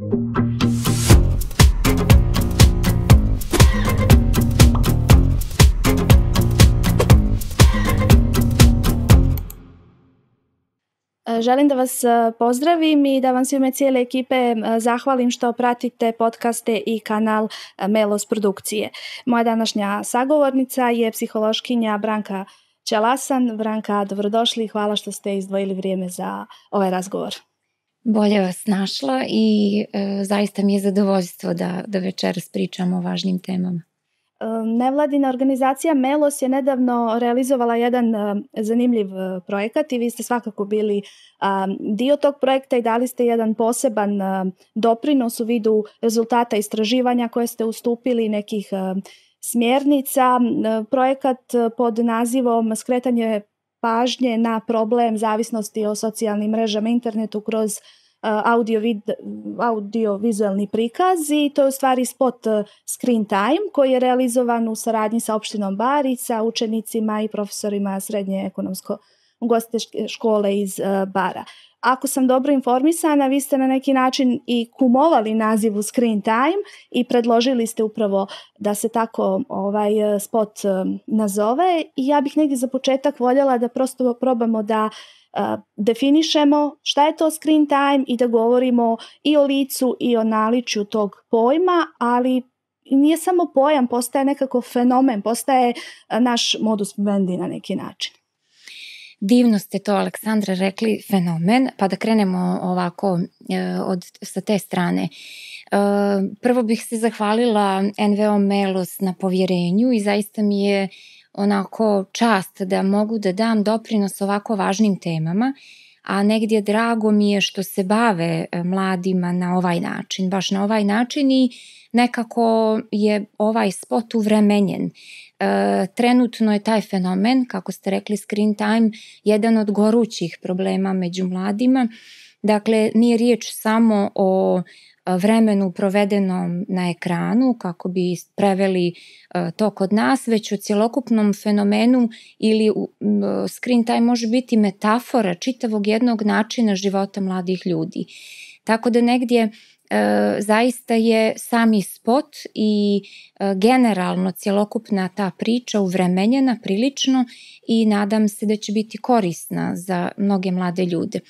E, želim da vas e, pozdravim i da vam svime cijele ekipe e, zahvalim što pratite podcaste i kanal Melos produkcije. Moja današnja sagovornica je psihološkinja Branka Ćelasan. Branka, dobrodošli i hvala što ste izdvojili vrijeme za ovaj razgovor bolje vas našla i e, zaista mi je zadovoljstvo da, da večeras pričamo o važnim temama. E, nevladina organizacija Melos je nedavno realizovala jedan e, zanimljiv e, projekat i vi ste svakako bili dio tog projekta i dali ste jedan poseban doprinos u vidu rezultata istraživanja koje ste ustupili nekih smjernica. Projekat pod nazivom Skretanje pažnje na problem zavisnosti o socijalnim mrežama internetu kroz e, vid, audio prikaz i to je u stvari spot e, Screen Time koji je realizovan u saradnji sa opštinom Barica, učenicima i profesorima srednje ekonomsko ugostiteljske škole iz e, Bara ako sam dobro informisana, vi ste na neki način i kumovali nazivu Screen Time i predložili ste upravo da se tako ovaj spot e, nazove i ja bih negdje za početak voljela da prosto probamo da e, definišemo šta je to screen time i da govorimo i o licu i o naličju tog pojma, ali nije samo pojam, postaje nekako fenomen, postaje e, naš modus vivendi na neki način. Divno ste to, Aleksandra, rekli fenomen, pa da krenemo ovako e, od, sa te strane. E, prvo bih se zahvalila NVO Melos na povjerenju i zaista mi je onako čast da mogu da dam doprinos ovako važnim temama. Uh, a negdje drago mi je što se bave e, mladima na ovaj način, baš na ovaj način i nekako je ovaj spot uvremenjen. E, trenutno je taj fenomen, kako ste rekli screen time, jedan od gorućih problema među mladima. Dakle, nije riječ samo o vremenu provedenom na ekranu kako bi preveli to kod nas, već o cjelokupnom fenomenu ili screen time može biti metafora čitavog jednog načina života mladih ljudi. Tako da negdje e, zaista je sami spot i e, generalno cjelokupna ta priča uvremenjena prilično i nadam se da će biti korisna za mnoge mlade ljude.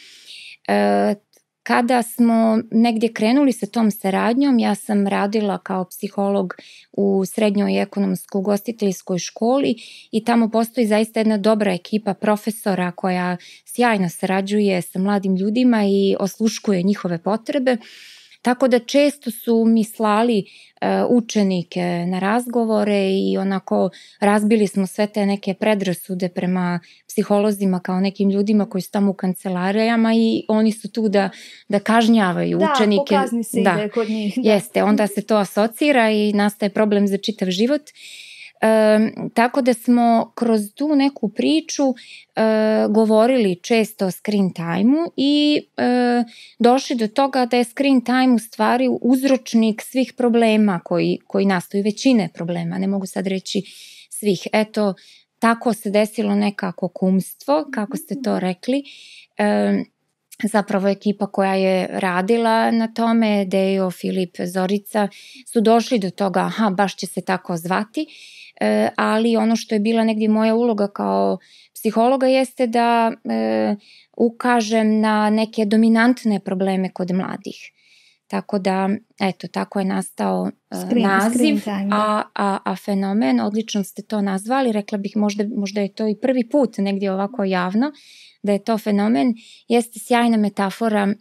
E, Kada smo negdje krenuli sa tom saradnjom, ja sam radila kao psiholog u srednjoj ekonomskoj gostiteljskoj školi i tamo postoji zaista jedna dobra ekipa profesora koja sjajno sarađuje sa mladim ljudima i osluškuje njihove potrebe. Tako da često su mi slali e, učenike na razgovore i onako razbili smo sve te neke predrasude prema psiholozima kao nekim ljudima koji su tamo u kancelarijama i oni su tu da, da kažnjavaju da, učenike. Da, pokazni se da. ide kod njih. Da. Jeste, onda se to asocira i nastaje problem za čitav život. E, tako da smo kroz tu neku priču e, govorili često o screen time-u i e, došli do toga da je screen time u stvari uzročnik svih problema koji, koji nastaju, većine problema, ne mogu sad reći svih. Eto, tako se desilo nekako kumstvo, kako ste to rekli. E, zapravo ekipa koja je radila na tome, Dejo, Filip, Zorica, su došli do toga, aha, baš će se tako zvati. E, ali ono što je bila negdje moja uloga kao psihologa jeste da e, ukažem na neke dominantne probleme kod mladih. Tako da, eto, tako je nastao e, screen, naziv, screen a, da. a, a fenomen, odlično ste to nazvali, rekla bih možda, možda je to i prvi put negdje ovako javno, da je to fenomen, jeste sjajna metafora e,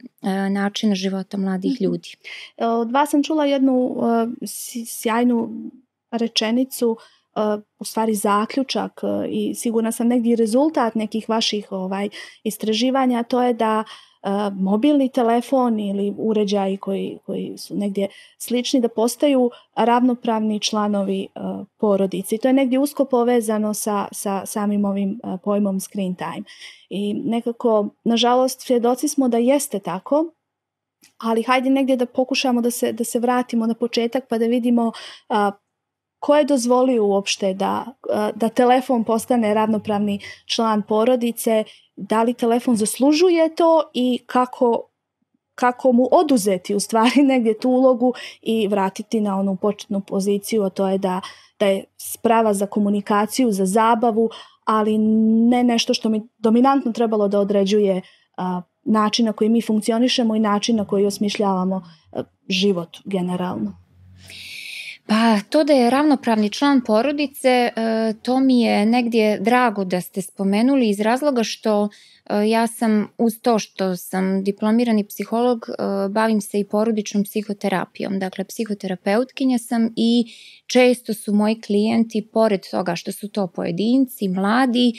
načina života mladih mhm. ljudi. Od vas sam čula jednu e, sjajnu rečenicu u stvari zaključak i sigurna sam negdje rezultat nekih vaših ovaj istraživanja to je da mobilni telefon ili uređaji koji, koji su negdje slični da postaju ravnopravni članovi porodice i to je negdje usko povezano sa, sa samim ovim pojmom screen time i nekako nažalost svjedoci smo da jeste tako ali hajde negdje da pokušamo da se, da se vratimo na početak pa da vidimo a, ko je dozvolio uopšte da, e, da telefon postane ravnopravni član porodice, da li telefon zaslužuje to i kako, kako mu oduzeti u stvari negdje tu ulogu i vratiti na onu početnu poziciju, a to je da, da je sprava za komunikaciju, za zabavu, ali ne nešto što mi dominantno trebalo da određuje a, način na koji mi funkcionišemo i način na koji osmišljavamo a, e, život generalno. Pa to da je ravnopravni član porodice, e, to mi je negdje drago da ste spomenuli iz razloga što e, ja sam uz to što sam diplomirani psiholog, e, bavim se i porodičnom psihoterapijom. Dakle, psihoterapeutkinja sam i često su moji klijenti, pored toga što su to pojedinci, mladi,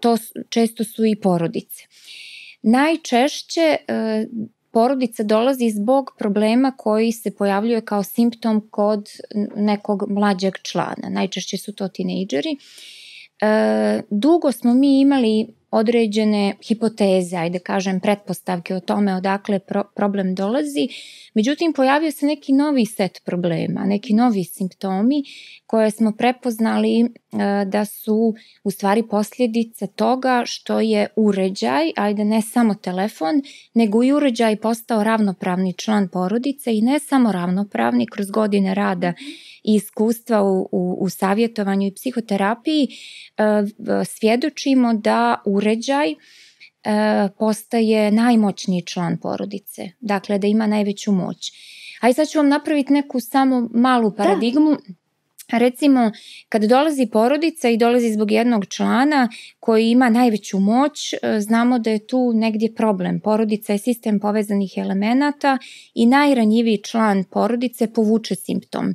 to često su i porodice. Najčešće porodica dolazi zbog problema koji se pojavljuje kao simptom kod nekog mlađeg člana. Najčešće su to tinejdžeri. E, dugo smo mi imali određene hipoteze, ajde kažem pretpostavke o tome odakle pro problem dolazi. Međutim, pojavio se neki novi set problema, neki novi simptomi koje smo prepoznali e, da su u stvari posljedice toga što je uređaj, ajde ne samo telefon, nego i uređaj postao ravnopravni član porodice i ne samo ravnopravni kroz godine rada i iskustva u, u, u savjetovanju i psihoterapiji e, svjedočimo da u uređaj e, postaje najmoćniji član porodice, dakle da ima najveću moć. Aj sad ću vam napraviti neku samo malu da. paradigmu. Da. Recimo, kad dolazi porodica i dolazi zbog jednog člana koji ima najveću moć, e, znamo da je tu negdje problem. Porodica je sistem povezanih elemenata i najranjiviji član porodice povuče simptom. Uh,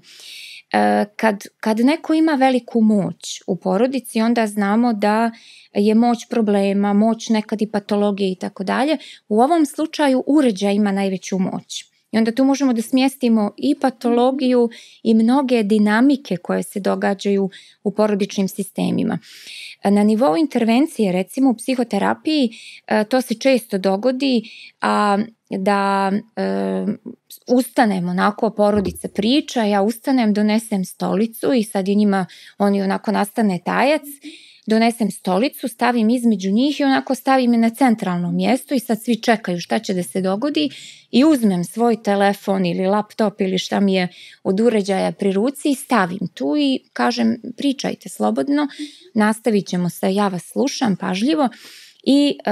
kad, kad neko ima veliku moć u porodici, onda znamo da je moć problema, moć nekad i patologije i tako dalje. U ovom slučaju uređaj ima najveću moć. I onda tu možemo da smjestimo i patologiju i mnoge dinamike koje se događaju u porodičnim sistemima. Na nivou intervencije, recimo u psihoterapiji, e, to se često dogodi a, da e, ustanem onako, porodica priča, ja ustanem, donesem stolicu i sad je njima, oni onako nastane tajac, donesem stolicu, stavim između njih i onako stavim je na centralno mjesto i sad svi čekaju šta će da se dogodi i uzmem svoj telefon ili laptop ili šta mi je od uređaja pri ruci i stavim tu i kažem pričajte slobodno, nastavit ćemo se, ja vas slušam pažljivo i e,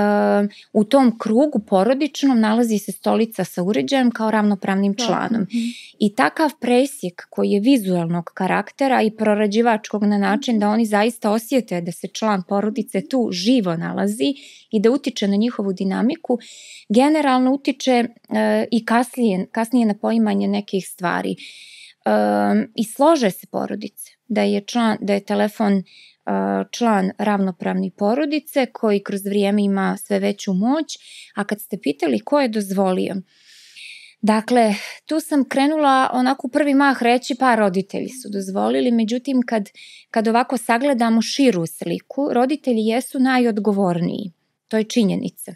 u tom krugu porodičnom nalazi se stolica sa uređajem kao ravnopravnim da. članom. Mhm. I takav presjek koji je vizualnog karaktera i prorađivačkog na način da oni zaista osjete da se član porodice tu živo nalazi i da utiče na njihovu dinamiku, generalno utiče e, i kasnije, kasnije na poimanje nekih stvari. E, I slože se porodice da je član, da je telefon član ravnopravni porodice koji kroz vrijeme ima sve veću moć, a kad ste pitali ko je dozvolio, Dakle, tu sam krenula onako u prvi mah reći pa roditelji su dozvolili, međutim kad, kad ovako sagledamo širu sliku, roditelji jesu najodgovorniji, to je činjenica.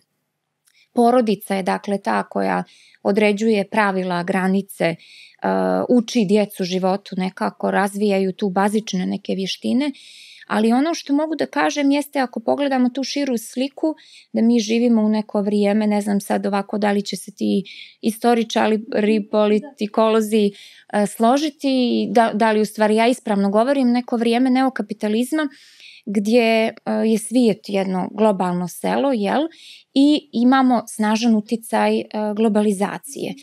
Porodica je dakle ta koja određuje pravila, granice, uči djecu životu nekako, razvijaju tu bazične neke vještine Ali ono što mogu da kažem jeste ako pogledamo tu širu sliku, da mi živimo u neko vrijeme, ne znam sad ovako da li će se ti istoričari, da. politikolozi uh, složiti, da, da li u stvari ja ispravno govorim, neko vrijeme neokapitalizma, gdje e, je svijet jedno globalno selo, jel? I imamo snažan uticaj e, globalizacije.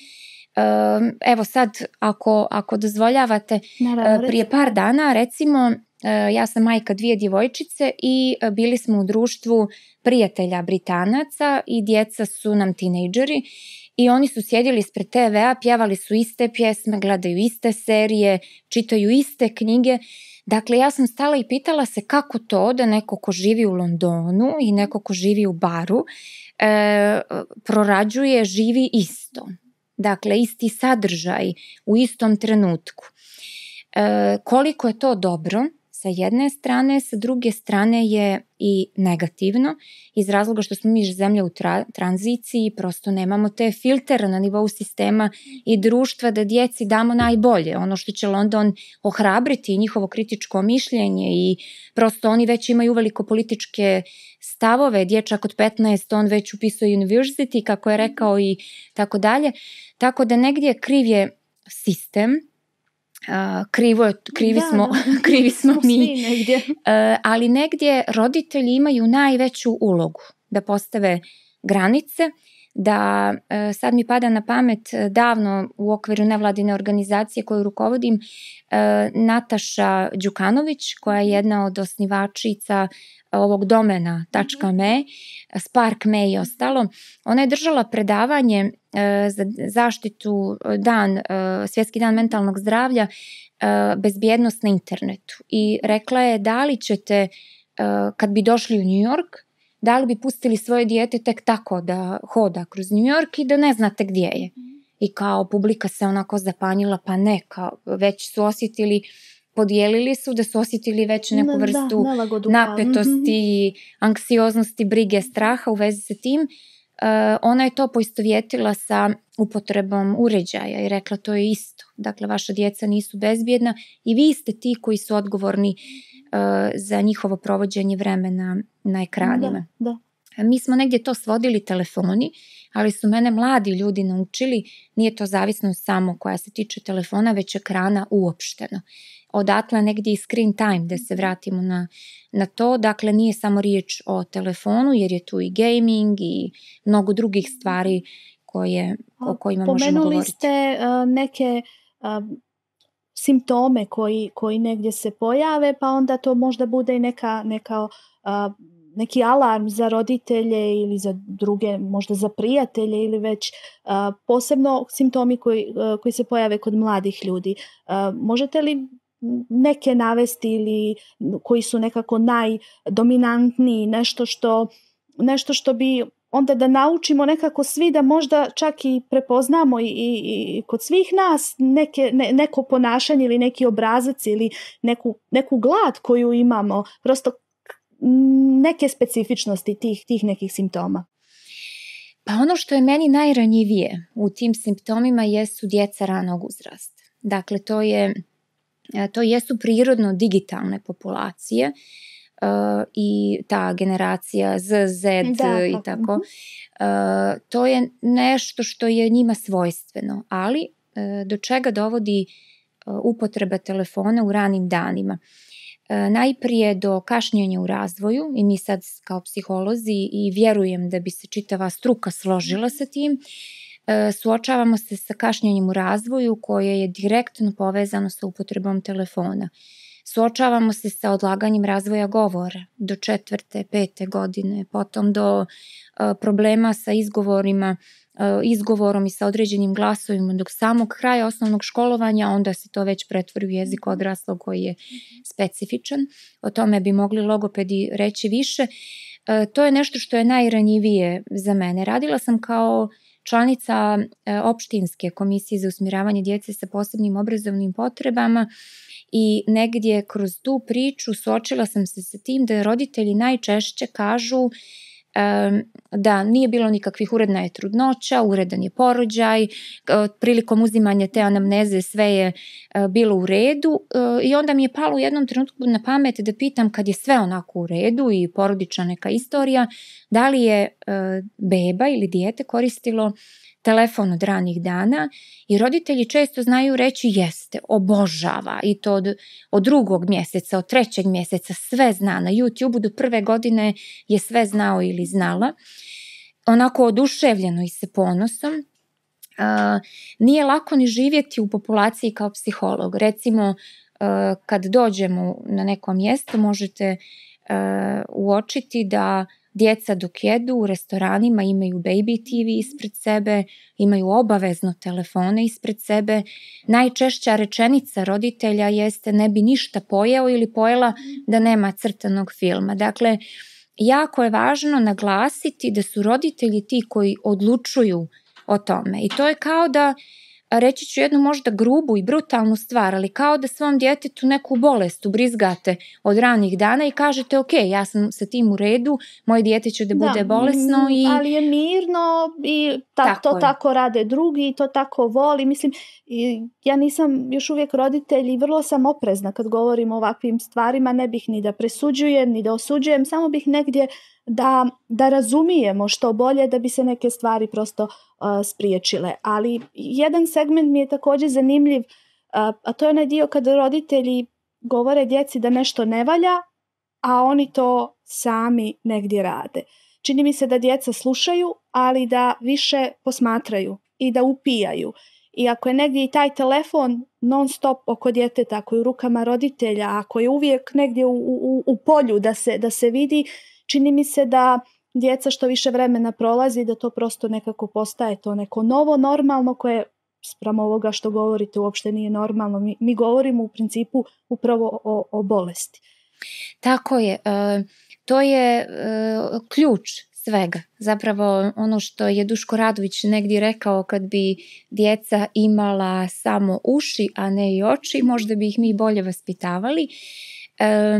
Evo sad, ako, ako dozvoljavate, Naravno, prije par dana recimo Eh, ja sam majka dvije djevojčice i eh, bili smo u društvu prijatelja Britanaca i djeca su nam tinejdžeri i oni su sjedili ispred TV-a, pjevali su iste pjesme, gledaju iste serije, čitaju iste knjige. Dakle, ja sam stala i pitala se kako to da neko ko živi u Londonu i neko ko živi u baru e, prorađuje, živi isto. Dakle, isti sadržaj u istom trenutku. E, koliko je to dobro, sa jedne strane, sa druge strane je i negativno iz razloga što smo mi zemlja u tra tranziciji, prosto nemamo te filtera na nivou sistema i društva da djeci damo najbolje, ono što će London ohrabriti i njihovo kritičko mišljenje i prosto oni već imaju veliko političke stavove, dječak od 15, on već upisao university, kako je rekao i tako dalje, tako da negdje kriv je sistem, Uh, krivo krivi, da, smo, da. krivi smo mi, negdje. Uh, ali negdje roditelji imaju najveću ulogu da postave granice, da uh, sad mi pada na pamet e, davno u okviru nevladine organizacije koju rukovodim e, Nataša Đukanović koja je jedna od osnivačica ovog domena mhm. .me, Spark me i ostalo. Ona je držala predavanje E, za zaštitu e, dan, e, svjetski dan mentalnog zdravlja, bezbjednost na internetu. I rekla je da li ćete, kad bi došli u New York, da li bi pustili svoje dijete tek tako da hoda kroz New York i da ne znate gdje je. I kao publika se onako zapanjila, pa ne, kao, već su osjetili podijelili su da su osjetili već neku da, vrstu da, napetosti, mhm. anksioznosti, brige, straha u vezi sa tim Eh, ona je to poistovjetila sa upotrebom uređaja i rekla to je isto. Dakle, vaša djeca nisu bezbjedna i vi ste ti koji su odgovorni eh, za njihovo provođenje vremena na ekranima. Da, da. Mi smo negdje to svodili telefoni, ali su mene mladi ljudi naučili, nije to zavisno samo koja se tiče telefona, već ekrana uopšteno. Odatle negdje i screen time da se vratimo na, na to, dakle nije samo riječ o telefonu jer je tu i gaming i mnogo drugih stvari koje, o kojima Pomenuli možemo govoriti. Pomenuli ste uh, neke uh, simptome koji, koji negdje se pojave, pa onda to možda bude i neka, neka uh, neki alarm za roditelje ili za druge, možda za prijatelje ili već posebno simptomi koji, koji se pojave kod mladih ljudi. možete li neke navesti ili koji su nekako najdominantniji, nešto što, nešto što bi onda da naučimo nekako svi da možda čak i prepoznamo i, i, i kod svih nas neke, ne, neko ponašanje ili neki obrazac ili neku, neku glad koju imamo, prosto neke specifičnosti tih, tih nekih simptoma? Pa ono što je meni najranjivije u tim simptomima jesu djeca ranog uzrasta. Dakle, to, je, e, to jesu prirodno digitalne populacije uh, i ta generacija Z, Z da, i pa, tako. Uh, to je nešto što je njima svojstveno, ali uh, do čega dovodi uh, upotreba telefona u ranim danima. Uh, E, najprije do kašnjenja u razvoju i mi sad kao psiholozi i vjerujem da bi se čitava struka složila sa tim, e, suočavamo se sa kašnjenjem u razvoju koje je direktno povezano sa upotrebom telefona. Suočavamo se sa odlaganjem razvoja govora do četvrte, pete godine, potom do e, problema sa izgovorima uh, E, izgovorom i sa određenim glasovima dok samog kraja osnovnog školovanja, onda se to već pretvori u jezik odraslog koji je specifičan. O tome bi mogli logopedi reći više. E, to je nešto što je najranjivije za mene. Radila sam kao članica e, opštinske komisije za usmiravanje djece sa posebnim obrazovnim potrebama i negdje kroz tu priču suočila sam se sa tim da roditelji najčešće kažu uh, da nije bilo nikakvih uredna je trudnoća, uredan je porođaj, e, prilikom uzimanja te anamneze sve je e, bilo u redu e, i onda mi je palo u jednom trenutku na pamet da pitam kad je sve onako u redu i porodična neka istorija, da li je beba ili dijete koristilo telefon od ranih dana i roditelji često znaju reći jeste, obožava i to od, od drugog mjeseca, od trećeg mjeseca, sve zna. Na YouTube-u do prve godine je sve znao ili znala. Onako oduševljeno i sa ponosom. Uh, nije lako ni živjeti u populaciji kao psiholog. Recimo, uh, kad dođemo na neko mjesto, možete uh, uočiti da Djeca dok jedu u restoranima imaju baby TV ispred sebe, imaju obavezno telefone ispred sebe. Najčešća rečenica roditelja jeste ne bi ništa pojeo ili pojela da nema crtanog filma. Dakle, jako je važno naglasiti da su roditelji ti koji odlučuju o tome. I to je kao da reći ću jednu možda grubu i brutalnu stvar, ali kao da svom djetetu neku bolest ubrizgate od ranih dana i kažete ok, ja sam sa tim u redu, moje dijete će da, da bude da, bolesno. I... Ali je mirno i ta, tako to je. tako rade drugi, to tako voli. Mislim, ja nisam još uvijek roditelj i vrlo sam oprezna kad govorim o ovakvim stvarima, ne bih ni da presuđujem, ni da osuđujem, samo bih negdje da, da razumijemo što bolje da bi se neke stvari prosto uh, spriječile. Ali jedan segment mi je takođe zanimljiv, uh, a to je onaj dio kada roditelji govore djeci da nešto ne valja, a oni to sami negdje rade. Čini mi se da djeca slušaju, ali da više posmatraju i da upijaju. I ako je negdje i taj telefon non stop oko djeteta, ako je u rukama roditelja, ako je uvijek negdje u, u, u polju da se, da se vidi, čini mi se da djeca što više vremena prolazi da to prosto nekako postaje to neko novo normalno koje spram ovoga što govorite uopšte nije normalno. Mi, mi govorimo u principu upravo o, o bolesti. Tako je. E, to je e, ključ svega. Zapravo ono što je Duško Radović negdje rekao kad bi djeca imala samo uši, a ne i oči, možda bi ih mi bolje vaspitavali. E,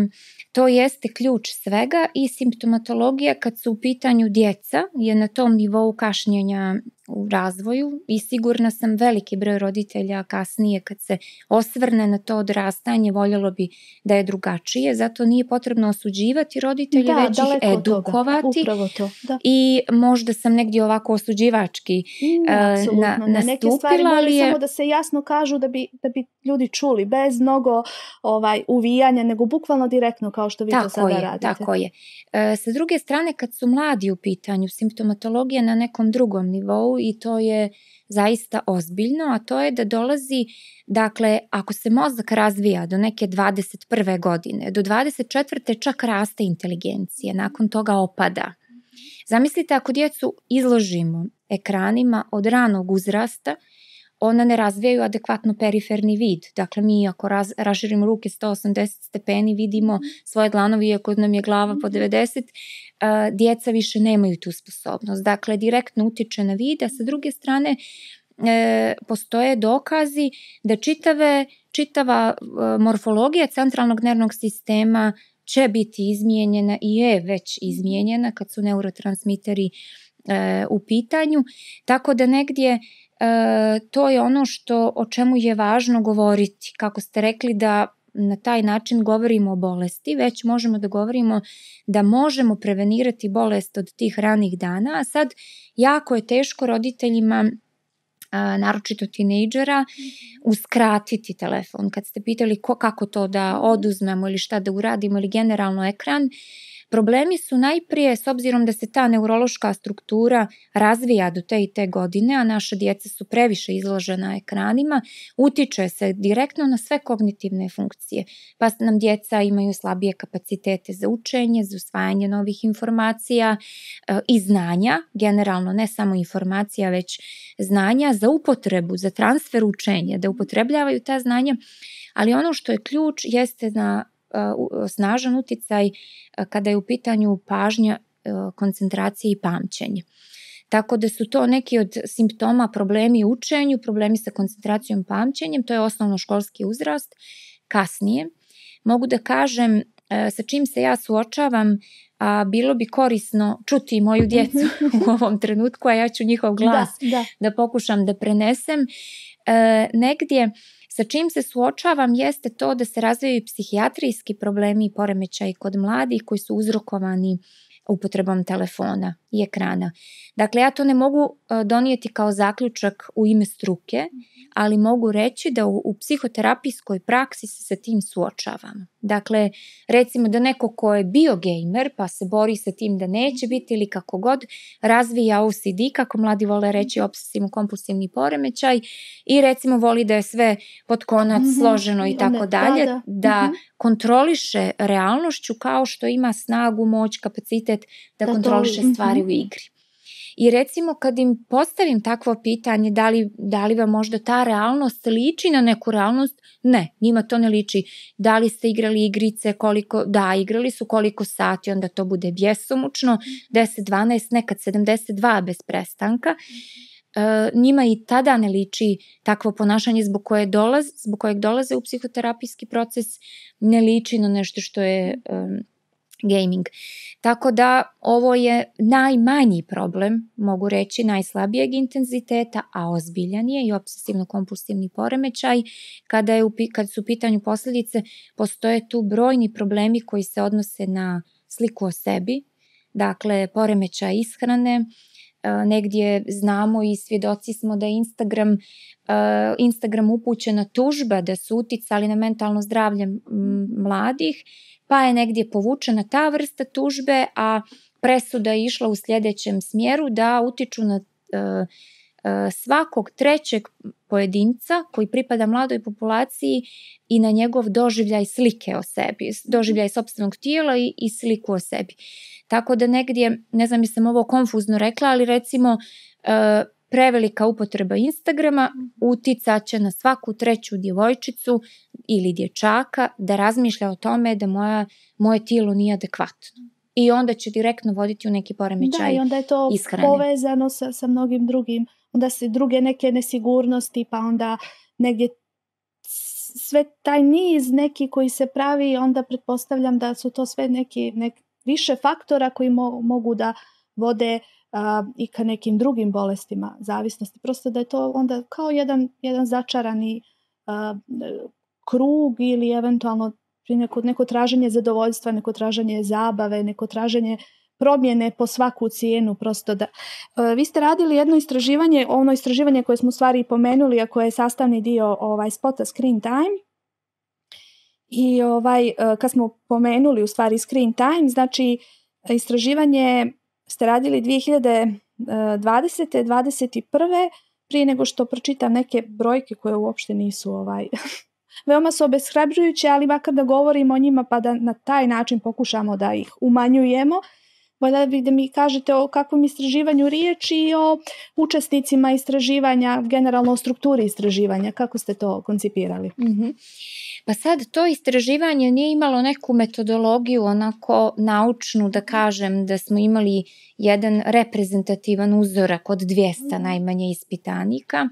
To jeste ključ svega i simptomatologija kad su u pitanju djeca je na tom nivou kašnjenja u razvoju i sigurna sam veliki broj roditelja kasnije kad se osvrne na to odrastanje voljelo bi da je drugačije, zato nije potrebno osuđivati roditelje, da, već ih edukovati. Toga. To, da. I možda sam negdje ovako osuđivački mm, uh, na, na neke stvari ali je... samo da se jasno kažu da bi, da bi ljudi čuli bez mnogo ovaj uvijanja, nego bukvalno direktno kao što vi tako to sada je, radite. Tako je. uh, sa druge strane kad su mladi u pitanju, simptomatologija na nekom drugom nivou i to je zaista ozbiljno, a to je da dolazi, dakle, ako se mozak razvija do neke 21. godine, do 24. čak raste inteligencija, nakon toga opada. Zamislite ako djecu izložimo ekranima od ranog uzrasta, ona ne razvijaju adekvatno periferni vid. Dakle, mi ako raz, raširimo ruke 180 stepeni vidimo svoje dlanovi, iako nam je glava po 90, djeca više nemaju tu sposobnost. Dakle, direktno utiče na vid, a sa druge strane e, postoje dokazi da čitave, čitava e, morfologija centralnog nervnog sistema će biti izmijenjena i je već izmijenjena kad su neurotransmiteri e, u pitanju, tako da negdje e, to je ono što o čemu je važno govoriti. Kako ste rekli da na taj način govorimo o bolesti, već možemo da govorimo da možemo prevenirati bolest od tih ranih dana, a sad jako je teško roditeljima naročito tinejdžera, mhm. uskratiti telefon. Kad ste pitali ko, kako to da oduzmemo ili šta da uradimo ili generalno ekran, Problemi su najprije, s obzirom da se ta neurološka struktura razvija do te i te godine, a naša djeca su previše izložena ekranima, utiče se direktno na sve kognitivne funkcije. Pa nam djeca imaju slabije kapacitete za učenje, za usvajanje novih informacija e, i znanja, generalno ne samo informacija, već znanja za upotrebu, za transfer učenja, da upotrebljavaju ta znanja, ali ono što je ključ jeste na da Uh, snažan uticaj uh, kada je u pitanju pažnja, uh, koncentracija i pamćenje. Tako da su to neki od simptoma problemi u učenju, problemi sa koncentracijom i pamćenjem, to je osnovno školski uzrast. Kasnije mogu da kažem sa čim se ja suočavam, a bilo bi korisno čuti moju djecu mhm. u ovom trenutku, a ja ću njihov glas da, da. da pokušam da prenesem. E, negdje Sa čim se suočavam jeste to da se razvijaju i psihijatrijski problemi i poremećaj kod mladih koji su uzrokovani upotrebom telefona i ekrana. Dakle, ja to ne mogu e, donijeti kao zaključak u ime struke, mhm. ali mogu reći da u, u psihoterapijskoj praksi se sa tim suočavam. Dakle, recimo da neko ko je bio gamer pa se bori sa tim da neće mhm. biti ili kako god, razvija OCD, kako mladi vole mhm. reći obsesivno kompulsivni poremećaj i recimo voli da je sve pod konac mm -hmm. složeno i tako da, da, dalje, da, da. da mm -hmm. kontroliše realnošću kao što ima snagu, moć, kapacitet da, da kontroliše to, stvari u igri. I recimo kad im postavim takvo pitanje da li, da li vam možda ta realnost liči na neku realnost, ne, njima to ne liči. Da li ste igrali igrice, koliko, da, igrali su koliko sati, onda to bude bjesomučno, 10, mhm. 12, nekad 72 bez prestanka. E, njima i tada ne liči takvo ponašanje zbog, koje dolaz, zbog kojeg dolaze u psihoterapijski proces, ne liči na nešto što je... E, gaming. Tako da ovo je najmanji problem, mogu reći najslabijeg intenziteta, a ozbiljan je i obsesivno-kompulsivni poremećaj. Kada, je, kad su u pitanju posljedice, postoje tu brojni problemi koji se odnose na sliku o sebi, dakle poremećaj ishrane, e, negdje znamo i svjedoci smo da je Instagram, e, Instagram upućena tužba da su uticali na mentalno zdravlje mladih, pa je negdje povučena ta vrsta tužbe, a presuda je išla u sljedećem smjeru da utiču na e, e svakog trećeg pojedinca koji pripada mladoj populaciji i na njegov doživljaj slike o sebi, doživljaj sobstvenog tijela i, i sliku o sebi. Tako da negdje, ne znam jesam ovo konfuzno rekla, ali recimo e, prevelika upotreba Instagrama mhm. uticaće na svaku treću djevojčicu ili dječaka da razmišlja o tome da moja, moje tijelo nije adekvatno. I onda će direktno voditi u neki poremećaj Da, i onda je to ishrane. povezano sa, sa mnogim drugim. Onda se druge neke nesigurnosti, pa onda negdje sve taj niz neki koji se pravi, onda pretpostavljam da su to sve neki nek, više faktora koji mo, mogu da vode i ka nekim drugim bolestima zavisnosti. Prosto da je to onda kao jedan, jedan začarani krug ili eventualno neko, neko traženje zadovoljstva, neko traženje zabave, neko traženje promjene po svaku cijenu prosto da vi ste radili jedno istraživanje ono istraživanje koje smo u stvari pomenuli a koje je sastavni dio ovaj spota Screen Time i ovaj kad smo pomenuli u stvari Screen Time znači istraživanje ste radili 2020. 2021. E, prije nego što pročitam neke brojke koje uopšte nisu ovaj veoma su obeshrabrujuće, ali makar da govorimo o njima pa da na taj način pokušamo da ih umanjujemo voljela bih da mi kažete o kakvom istraživanju riječ i o učesnicima istraživanja, generalno o strukturi istraživanja, kako ste to koncipirali? Mm-hmm. Pa sad to istraživanje nije imalo neku metodologiju onako naučnu da kažem da smo imali jedan reprezentativan uzorak od 200 mhm. najmanje ispitanika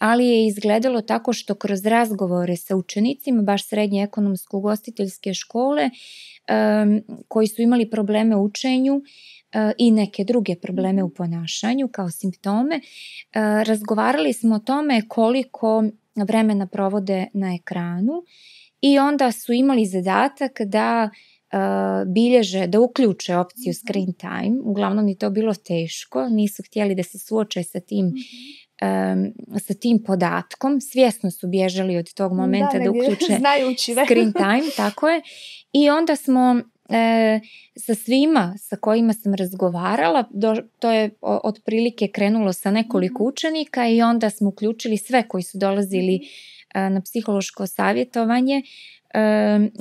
ali je izgledalo tako što kroz razgovore sa učenicima baš srednje ekonomsko ugostiteljske škole koji su imali probleme u učenju eh, i neke druge probleme u mhm. ponašanju kao simptome, eh, razgovarali smo o tome koliko vremena provode na ekranu i onda su imali zadatak da eh, bilježe, da uključe opciju mhm. screen time. Uglavnom je to bilo teško, nisu htjeli da se suoče sa tim mhm um, sa tim podatkom, svjesno su bježali od tog momenta da, da uključe znajući, screen time, tako je. I onda smo e, sa svima sa kojima sam razgovarala, do, to je o, otprilike krenulo sa nekoliko mhm. učenika i onda smo uključili sve koji su dolazili mhm. e, na psihološko savjetovanje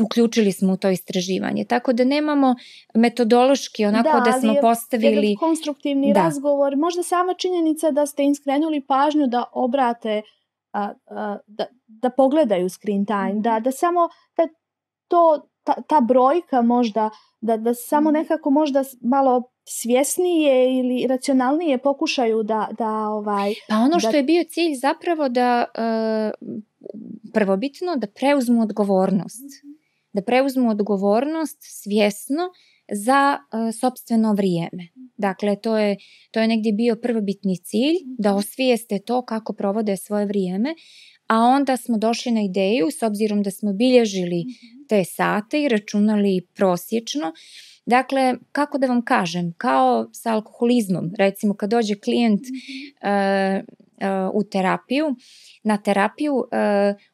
uključili smo u to istraživanje. Tako da nemamo metodološki onako da, da smo je, postavili... Da, konstruktivni da. razgovor. Možda sama činjenica da ste im skrenuli pažnju da obrate, a, a, da, da pogledaju screen time, mhm. da, da samo da to ta, ta brojka možda, da, da samo mhm. nekako možda malo svjesnije ili racionalnije pokušaju da... da ovaj, pa ono da što da... je bio cilj zapravo da eh, prvobitno da preuzmu odgovornost. Mhm. Da preuzmu odgovornost svjesno za eh, sopstveno vrijeme. Dakle, to je, to je negdje bio prvobitni cilj, mhm. da osvijeste to kako provode svoje vrijeme, a onda smo došli na ideju, s obzirom da smo bilježili te sate i računali prosječno. Dakle, kako da vam kažem, kao sa alkoholizmom, recimo kad dođe klijent mm. uh, uh, u terapiju, na terapiju uh,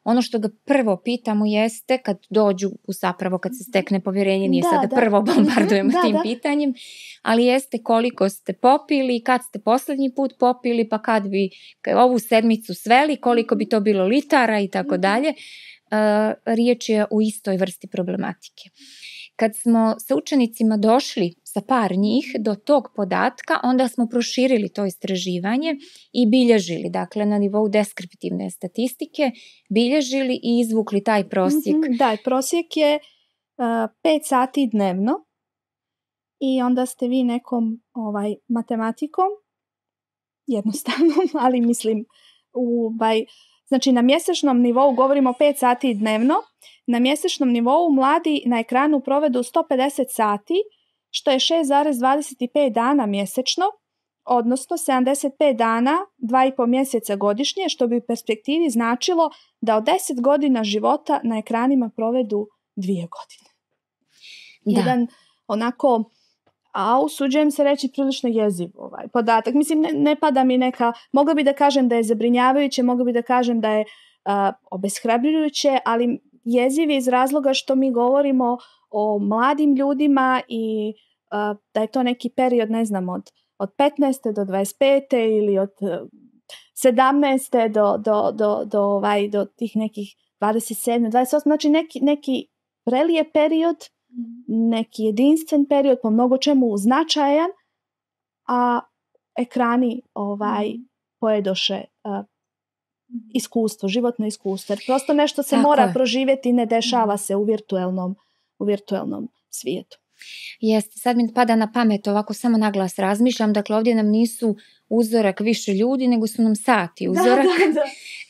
ono što ga prvo pitamo jeste kad dođu u sapravo kad se mhm. stekne povjerenje, nije da, sada da. prvo mhm, bombardujemo da, tim da. pitanjem ali jeste koliko ste popili kad ste poslednji put popili pa kad bi ovu sedmicu sveli koliko bi to bilo litara i tako mhm. dalje Eh, riječ je o istoj vrsti problematike. Kad smo sa učenicima došli sa par njih do tog podatka, onda smo proširili to istraživanje i bilježili, dakle na nivou deskriptivne statistike, bilježili i izvukli taj prosjek. Mm -hmm, da, prosjek je 5 uh, eh, sati dnevno i onda ste vi nekom ovaj, matematikom, jednostavnom, ali mislim u, baj, ovaj, Znači na mjesečnom nivou govorimo 5 sati dnevno, na mjesečnom nivou mladi na ekranu provedu 150 sati, što je 6,25 dana mjesečno, odnosno 75 dana, 2,5 mjeseca godišnje, što bi u perspektivi značilo da od 10 godina života na ekranima provedu 2 godine. Da. Jedan onako a usuđujem se reći prilično jeziv ovaj podatak. Mislim, ne, ne pada mi neka, mogla bi da kažem da je zabrinjavajuće, mogla bi da kažem da je uh, obeshrabrujuće, ali jeziv je iz razloga što mi govorimo o mladim ljudima i uh, da je to neki period, ne znam, od, od 15. do 25. ili od uh, e, 17. do, do, do, do, ovaj, do tih nekih 27. 28. Znači neki, neki prelije period neki jedinstven period, po mnogo čemu značajan, a ekrani ovaj mhm. pojedoše uh, iskustvo, životno iskustvo. Jer prosto nešto se Tako mora je. proživjeti, ne dešava mhm. se u virtuelnom, u virtuelnom svijetu. Jeste, sad mi pada na pamet, ovako samo naglas razmišljam, dakle ovdje nam nisu uzorak više ljudi, nego su nam sati da, uzorak, da, da, da.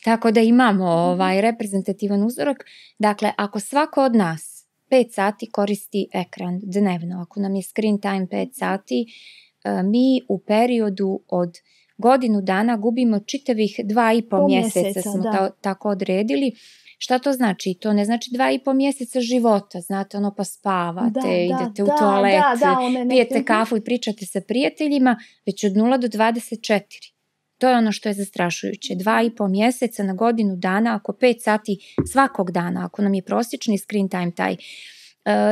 tako da imamo ovaj reprezentativan uzorak. Dakle, ako svako od nas 5 sati koristi ekran dnevno. Ako nam je screen time 5 sati, e, mi u periodu od godinu dana gubimo čitavih 2,5 mjeseca, smo da. tako odredili. Šta to znači? To ne znači dva i po mjeseca života, znate, ono pa spavate, da, da idete da, u da, toalet, da, da, pijete kafu i pričate sa prijateljima, već od 0 do 24. To je ono što je zastrašujuće. Dva i po mjeseca na godinu dana, ako pet sati svakog dana, ako nam je prosječni screen time taj, e,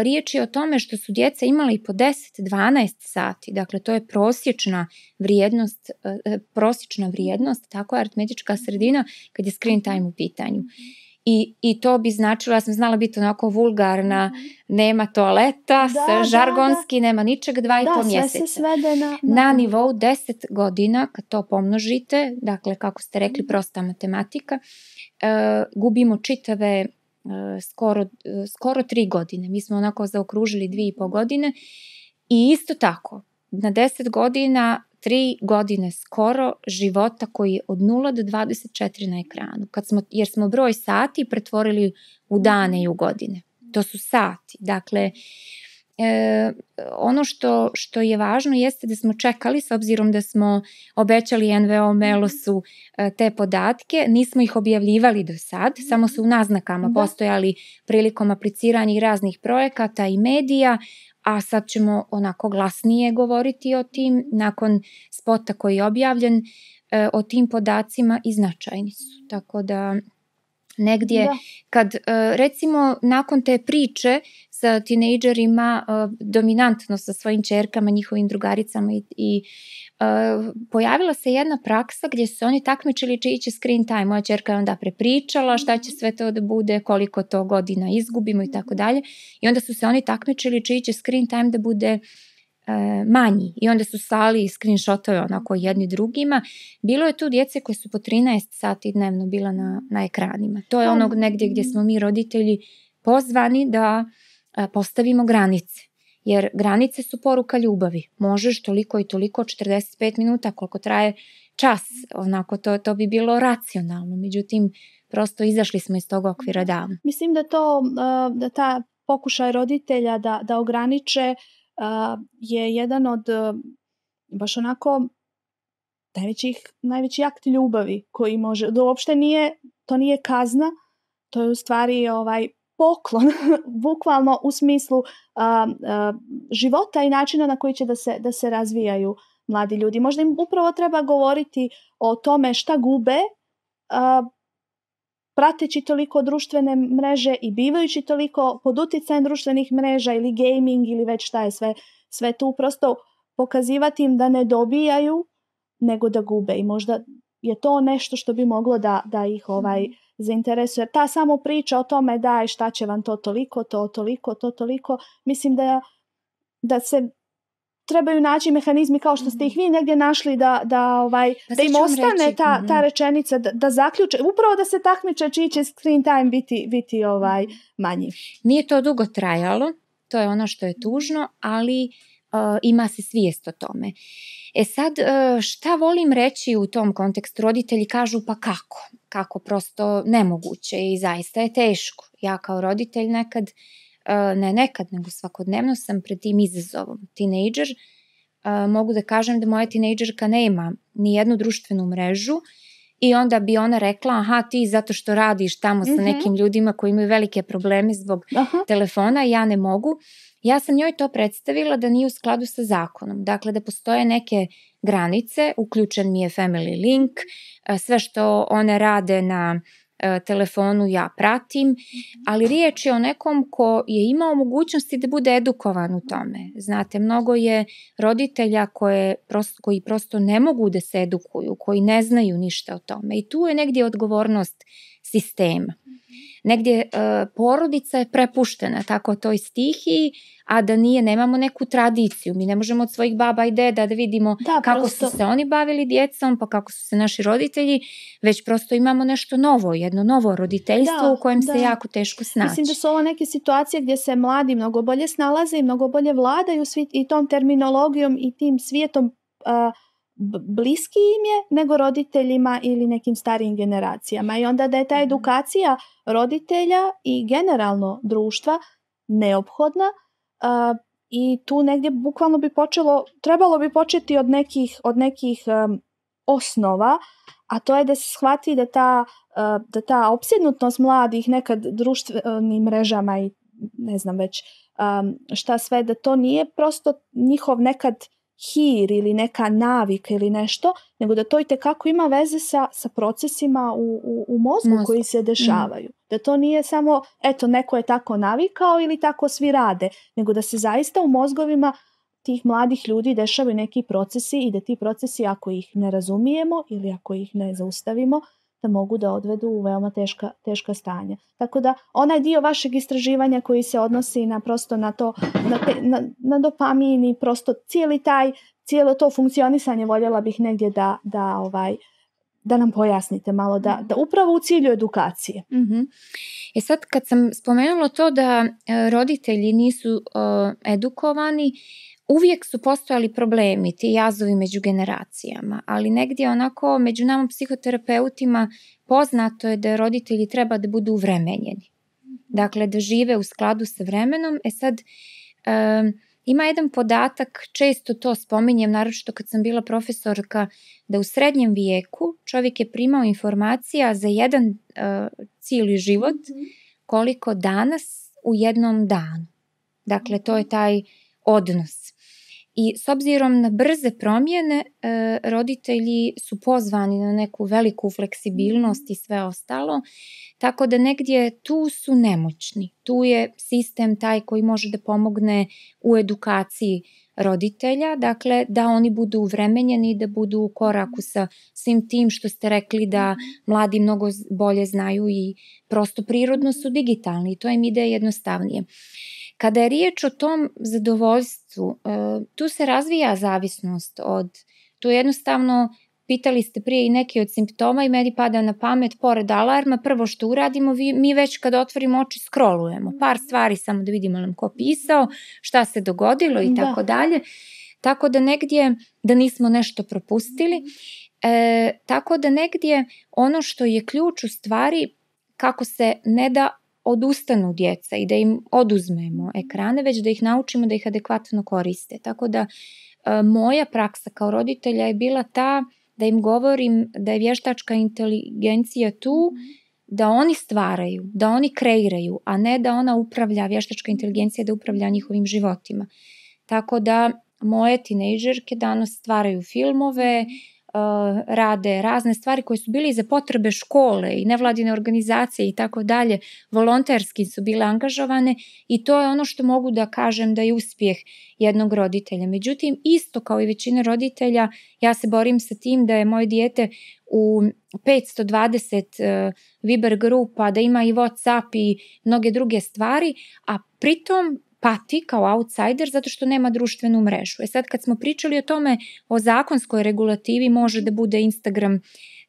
Riječ je o tome što su djeca imala i po 10-12 sati, dakle to je prosječna vrijednost, e, e, prosječna vrijednost, tako je aritmetička sredina kad je screen time u pitanju. I, I to bi značilo, ja sam znala biti onako vulgarna, mhm. nema toaleta, da, žargonski, da, da. nema ničeg, dva da, i mjeseca. Da, sve se svede na... Na, na nivou 10 godina, kad to pomnožite, dakle, kako ste rekli, mhm. prosta matematika, e, gubimo čitave e, skoro, e, skoro tri godine. Mi smo onako zaokružili dvije i po mhm. godine i isto tako, na 10 godina tri godine skoro života koji je od 0 do 24 na ekranu, kad smo, jer smo broj sati pretvorili u dane i u godine. To su sati. Dakle, e, ono što, što je važno jeste da smo čekali, s obzirom da smo obećali NVO Melosu e, te podatke, nismo ih objavljivali do sad, samo su u naznakama da. postojali prilikom apliciranja i raznih projekata i medija, a sad ćemo onako glasnije govoriti o tim nakon spota koji je objavljen e, o tim podacima i značajni su. Tako da negdje da. kad e, recimo nakon te priče sa tinejdžerima e, dominantno sa svojim čerkama, njihovim drugaricama i, i Eh, pojavila se jedna praksa gdje su oni takmičili čiji će screen time. Moja čerka je onda prepričala šta će mhm. sve to da bude, koliko to godina izgubimo i mhm. tako dalje. I onda su se oni takmičili čiji će screen time da bude eh, manji i onda su i screenshotove onako jedni drugima. Bilo je tu djece koje su po 13 sati dnevno bila na, na ekranima. To je ono mhm. negdje gdje smo mi roditelji pozvani da eh, postavimo granice Jer granice su poruka ljubavi. Možeš toliko i toliko 45 minuta koliko traje čas. Onako to, to bi bilo racionalno. Međutim, prosto izašli smo iz tog okvira da. Mislim da to, da ta pokušaj roditelja da, da ograniče je jedan od baš onako najvećih, najveći akt ljubavi koji može, da uopšte nije, to nije kazna, to je u stvari ovaj poklon, bukvalno u smislu a, a, života i načina na koji će da se, da se razvijaju mladi ljudi. Možda im upravo treba govoriti o tome šta gube a, prateći toliko društvene mreže i bivajući toliko pod uticajem društvenih mreža ili gaming ili već šta je sve, sve tu. Prosto pokazivati im da ne dobijaju nego da gube i možda je to nešto što bi moglo da, da ih ovaj mhm zainteresuje. Ta samo priča o tome da daj šta će vam to toliko, to toliko, to toliko, mislim da, da se trebaju naći mehanizmi kao što ste ih vi mhm. negdje našli da, da, ovaj, pa da im ostane reći. ta, ta mhm. rečenica da, da, zaključe, upravo da se takmiče čiji će screen time biti, biti ovaj mhm. manji. Nije to dugo trajalo, to je ono što je tužno, ali ima se svijest o tome. E sad, e, šta volim reći u tom kontekstu? Roditelji kažu pa kako? Kako prosto nemoguće i zaista je teško. Ja kao roditelj nekad, e, ne nekad, nego svakodnevno sam pred tim izazovom. Tinejdžer, e, mogu da kažem da moja tinejdžerka nema ni jednu društvenu mrežu, i onda bi ona rekla aha ti zato što radiš tamo sa mhm. nekim ljudima koji imaju velike probleme zbog aha. telefona ja ne mogu. Ja sam njoj to predstavila da nije u skladu sa zakonom. Dakle, da postoje neke granice, uključen mi je Family Link, sve što one rade na E, telefonu ja pratim, mhm. ali riječ je o nekom ko je imao mogućnosti da bude edukovan u tome. Znate, mnogo je roditelja koje koji prosto ne mogu da se edukuju, koji ne znaju ništa o tome i tu je negdje odgovornost sistema. Negdje e, porodica je prepuštena tako toj stihiji, a da nije, nemamo neku tradiciju. Mi ne možemo od svojih baba i deda da vidimo da, kako prosto. su se oni bavili djecom, pa kako su se naši roditelji, već prosto imamo nešto novo, jedno novo roditeljstvo da, u kojem da. se jako teško snaći. Mislim da su ovo neke situacije gdje se mladi mnogo bolje snalaze i mnogo bolje vladaju svi, i tom terminologijom i tim svijetom uh, bliski im je nego roditeljima ili nekim starijim generacijama i onda da je ta mhm. edukacija roditelja i generalno društva neophodna uh, i tu negdje bukvalno bi počelo, trebalo bi početi od nekih, od nekih um, osnova, a to je da se shvati da ta, uh, da ta opsjednutnost mladih nekad društvenim mrežama i ne znam već um, šta sve, da to nije prosto njihov nekad hir ili neka navika ili nešto, nego da to i tekako ima veze sa, sa procesima u, u, u mozgu, mozgu koji se mhm. dešavaju. Mm. Da to nije samo, eto, neko je tako navikao ili tako svi rade, nego da se zaista u mozgovima tih mladih ljudi dešavaju neki procesi i da ti procesi, ako ih ne razumijemo ili ako ih ne zaustavimo, da mogu da odvedu u veoma teška, teška stanja. Tako da onaj dio vašeg istraživanja koji se odnosi na prosto na to, na, te, na, na dopamin i prosto cijeli taj, cijelo to funkcionisanje voljela bih negdje da, da ovaj, da nam pojasnite malo, da, da upravo u cilju edukacije. Mm -hmm. E sad kad sam spomenula to da e, roditelji nisu uh, edukovani, uvijek su postojali problemi, ti jazovi među generacijama, ali negdje onako među nama psihoterapeutima poznato je da roditelji treba da budu vremenjeni. Dakle, da žive u skladu sa vremenom. E sad, um, ima jedan podatak, često to spominjem, naročito kad sam bila profesorka, da u srednjem vijeku čovjek je primao informacija za jedan uh, cijeli život koliko danas u jednom danu. Dakle, to je taj odnos I s obzirom na brze promjene, e, roditelji su pozvani na neku veliku fleksibilnost i sve ostalo, tako da negdje tu su nemoćni. Tu je sistem taj koji može da pomogne u edukaciji roditelja, dakle da oni budu vremenjeni, da budu u koraku sa svim tim što ste rekli da mhm. mladi mnogo bolje znaju i prosto prirodno su digitalni, to im ide jednostavnije. Kada je riječ o tom zadovoljstvu, e, tu se razvija zavisnost od, tu jednostavno pitali ste prije i neke od simptoma i meni pada na pamet pored alarma, prvo što uradimo, vi, mi već kad otvorimo oči scrollujemo, par da. stvari samo da vidimo nam ko pisao, šta se dogodilo i tako da. dalje. Tako da negdje, da nismo nešto propustili, mhm. e, tako da negdje ono što je ključ u stvari kako se ne da odustanu djeca i da im oduzmemo ekrane, već da ih naučimo da ih adekvatno koriste. Tako da e, moja praksa kao roditelja je bila ta da im govorim da je vještačka inteligencija tu mm-hmm. da oni stvaraju, da oni kreiraju, a ne da ona upravlja, vještačka inteligencija da upravlja njihovim životima. Tako da moje tinejdžerke danas stvaraju filmove, mm-hmm. Eh, rade razne stvari koje su bile za potrebe škole i nevladine organizacije i tako dalje, volonterski su bile angažovane i to je ono što mogu da kažem da je uspjeh jednog roditelja. Međutim, isto kao i većina roditelja, ja se borim sa tim da je moje dijete u 520 uh, eh, Viber grupa, da ima i Whatsapp i mnoge druge stvari, a pritom pati kao outsider zato što nema društvenu mrežu. E sad kad smo pričali o tome o zakonskoj regulativi može da bude Instagram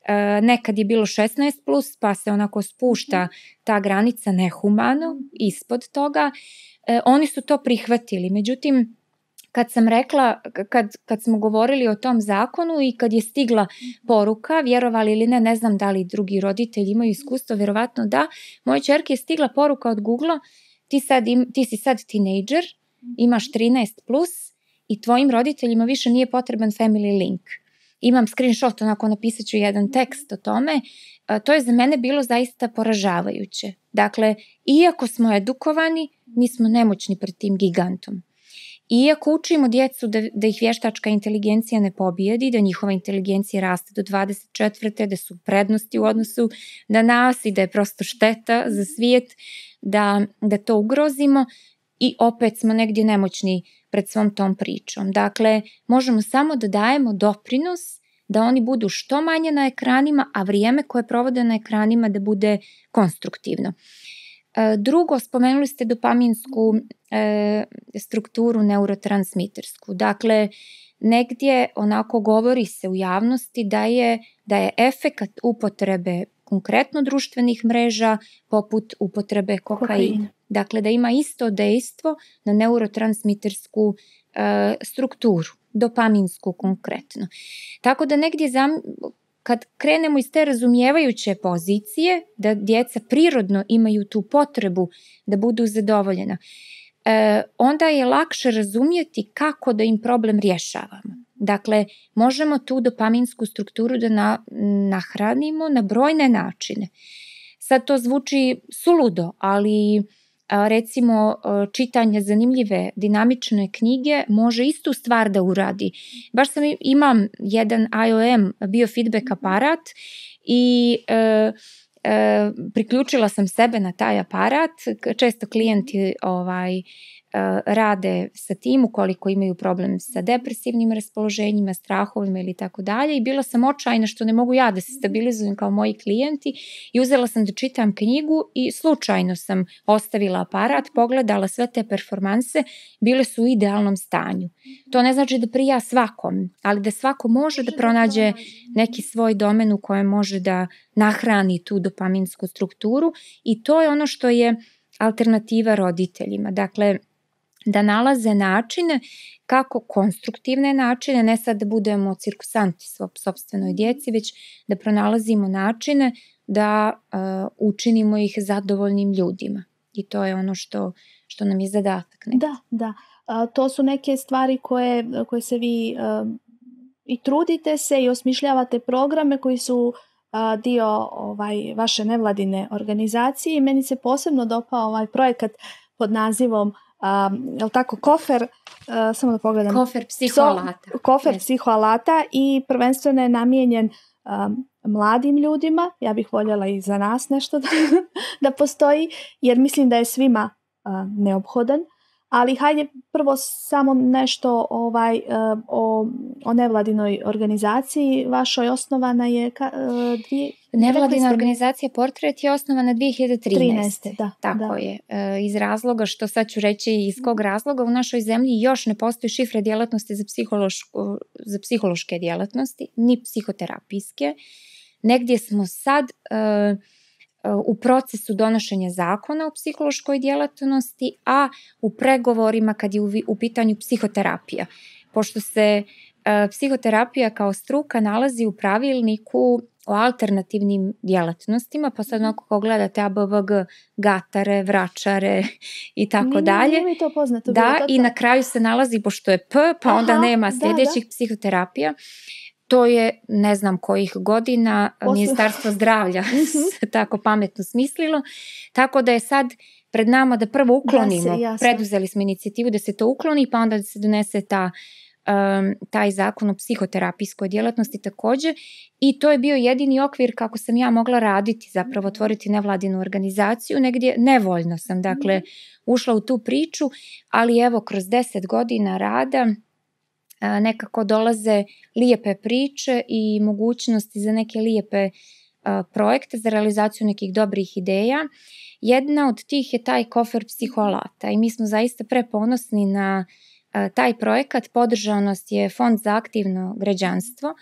E, nekad je bilo 16 plus, pa se onako spušta mhm. ta granica nehumano ispod toga. E, oni su to prihvatili. Međutim, kad sam rekla, kad, kad smo govorili o tom zakonu i kad je stigla mhm. poruka, vjerovali ili ne, ne znam da li drugi roditelji imaju iskustvo, vjerovatno da, moje čerke je stigla poruka od Google-a ti, sad im, ti si sad tinejdžer, mhm. imaš 13 plus i tvojim roditeljima više nije potreban family link. Imam screenshot, onako napisat ću jedan mhm. tekst o tome. To je za mene bilo zaista poražavajuće. Dakle, iako smo edukovani, mhm. mi smo nemoćni pred tim gigantom. Iako učimo djecu da, da ih vještačka inteligencija ne pobijedi, da njihova inteligencija raste do 24. da su prednosti u odnosu na nas i da je prosto šteta za svijet, da, da to ugrozimo i opet smo negdje nemoćni pred svom tom pričom. Dakle, možemo samo da dajemo doprinos da oni budu što manje na ekranima, a vrijeme koje provode na ekranima da bude konstruktivno. E, drugo, spomenuli ste dopaminsku e, strukturu neurotransmitersku. Dakle, negdje onako govori se u javnosti da je, da je efekat upotrebe konkretno društvenih mreža poput upotrebe kokaina. Dakle, da ima isto dejstvo na neurotransmitersku e, strukturu, dopaminsku konkretno. Tako da negdje zam, kad krenemo iz te razumijevajuće pozicije, da djeca prirodno imaju tu potrebu da budu zadovoljena, e, onda je lakše razumjeti kako da im problem rješavamo. Dakle, možemo tu dopaminsku strukturu da na, nahranimo na brojne načine. Sad to zvuči suludo, ali recimo čitanje zanimljive dinamične knjige može istu stvar da uradi. Baš sam imam jedan IOM biofeedback mhm. aparat i e, e, priključila sam sebe na taj aparat. Često klijenti ovaj rade sa tim ukoliko imaju problem sa depresivnim raspoloženjima, strahovima ili tako dalje i bila sam očajna što ne mogu ja da se stabilizujem kao moji klijenti i uzela sam da čitam knjigu i slučajno sam ostavila aparat, pogledala sve te performanse, bile su u idealnom stanju. To ne znači da prija svakom, ali da svako može da pronađe neki svoj domen u kojem može da nahrani tu dopaminsku strukturu i to je ono što je alternativa roditeljima. Dakle, da nalaze načine kako konstruktivne načine, ne sad da budemo cirkusanti svoj sobstvenoj djeci, mhm. već da pronalazimo načine da uh, učinimo ih zadovoljnim ljudima. I to je ono što, što nam je zadatak. Nekada. Da, da. A, to su neke stvari koje, koje se vi a, e, i trudite se i osmišljavate programe koji su a, dio ovaj vaše nevladine organizacije i meni se posebno dopao ovaj projekat pod nazivom um, jel tako, kofer, uh, samo da pogledam. Kofer psihoalata. So, kofer yes. psihoalata i prvenstveno je namijenjen um, mladim ljudima, ja bih voljela i za nas nešto da, da postoji, jer mislim da je svima uh, neophodan ali hajde prvo samo nešto ovaj, e, o, o nevladinoj organizaciji. Vašoj osnovana je ka, e, dvije... Nevladina ste... organizacija Portret je osnovana 2013. 13, da, Tako da. je. E, iz razloga što sad ću reći iz kog razloga u našoj zemlji još ne postoji šifre djelatnosti za, za psihološke djelatnosti, ni psihoterapijske. Negdje smo sad... Uh, u procesu donošenja zakona o psihološkoj djelatnosti, a u pregovorima kad je u, u pitanju psihoterapija. Pošto se e, psihoterapija kao struka nalazi u pravilniku o alternativnim djelatnostima, pa sad mhm. ako gledate ABVG, gatare, vračare i tako dalje. Mi to poznato. Da, to. i na kraju se nalazi, pošto je P, pa Aha, onda nema sljedećih da, da. psihoterapija to je ne znam kojih godina Osim. Ministarstvo zdravlja mhm. tako pametno smislilo. Tako da je sad pred nama da prvo uklonimo, da se, preduzeli smo inicijativu da se to ukloni pa onda da se donese ta um, taj zakon o psihoterapijskoj djelatnosti takođe i to je bio jedini okvir kako sam ja mogla raditi, zapravo mhm. otvoriti nevladinu organizaciju, negdje nevoljno sam dakle mhm. ušla u tu priču, ali evo kroz 10 godina rada nekako dolaze lijepe priče i mogućnosti za neke lijepe projekte za realizaciju nekih dobrih ideja. Jedna od tih je taj kofer psiholata i mi smo zaista preponosni na taj projekat. Podržao je Fond za aktivno građanstvo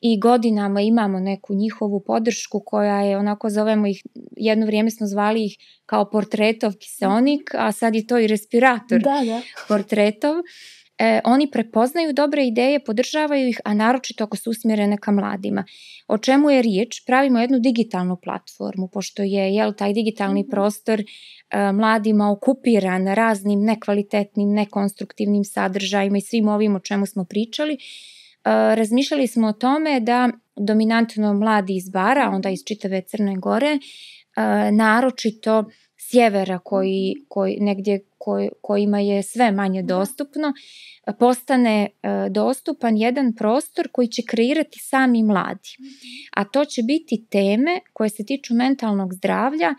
i godinama imamo neku njihovu podršku koja je onako zovemo ih, jedno vrijeme smo zvali ih kao portretov kiseonik, a sad je to i respirator da, da. portretov e, oni prepoznaju dobre ideje, podržavaju ih, a naročito ako su usmjerene ka mladima. O čemu je riječ? Pravimo jednu digitalnu platformu, pošto je jel, taj digitalni mhm. prostor e, mladima okupiran raznim nekvalitetnim, nekonstruktivnim sadržajima i svim ovim o čemu smo pričali. E, razmišljali smo o tome da dominantno mladi iz Bara, onda iz čitave Crne Gore, e, naročito sjevera koji, mhm. koji negdje kojima je sve manje mhm. dostupno, postane e, dostupan jedan prostor koji će kreirati sami mladi. Mhm. A to će biti teme koje se tiču mentalnog zdravlja,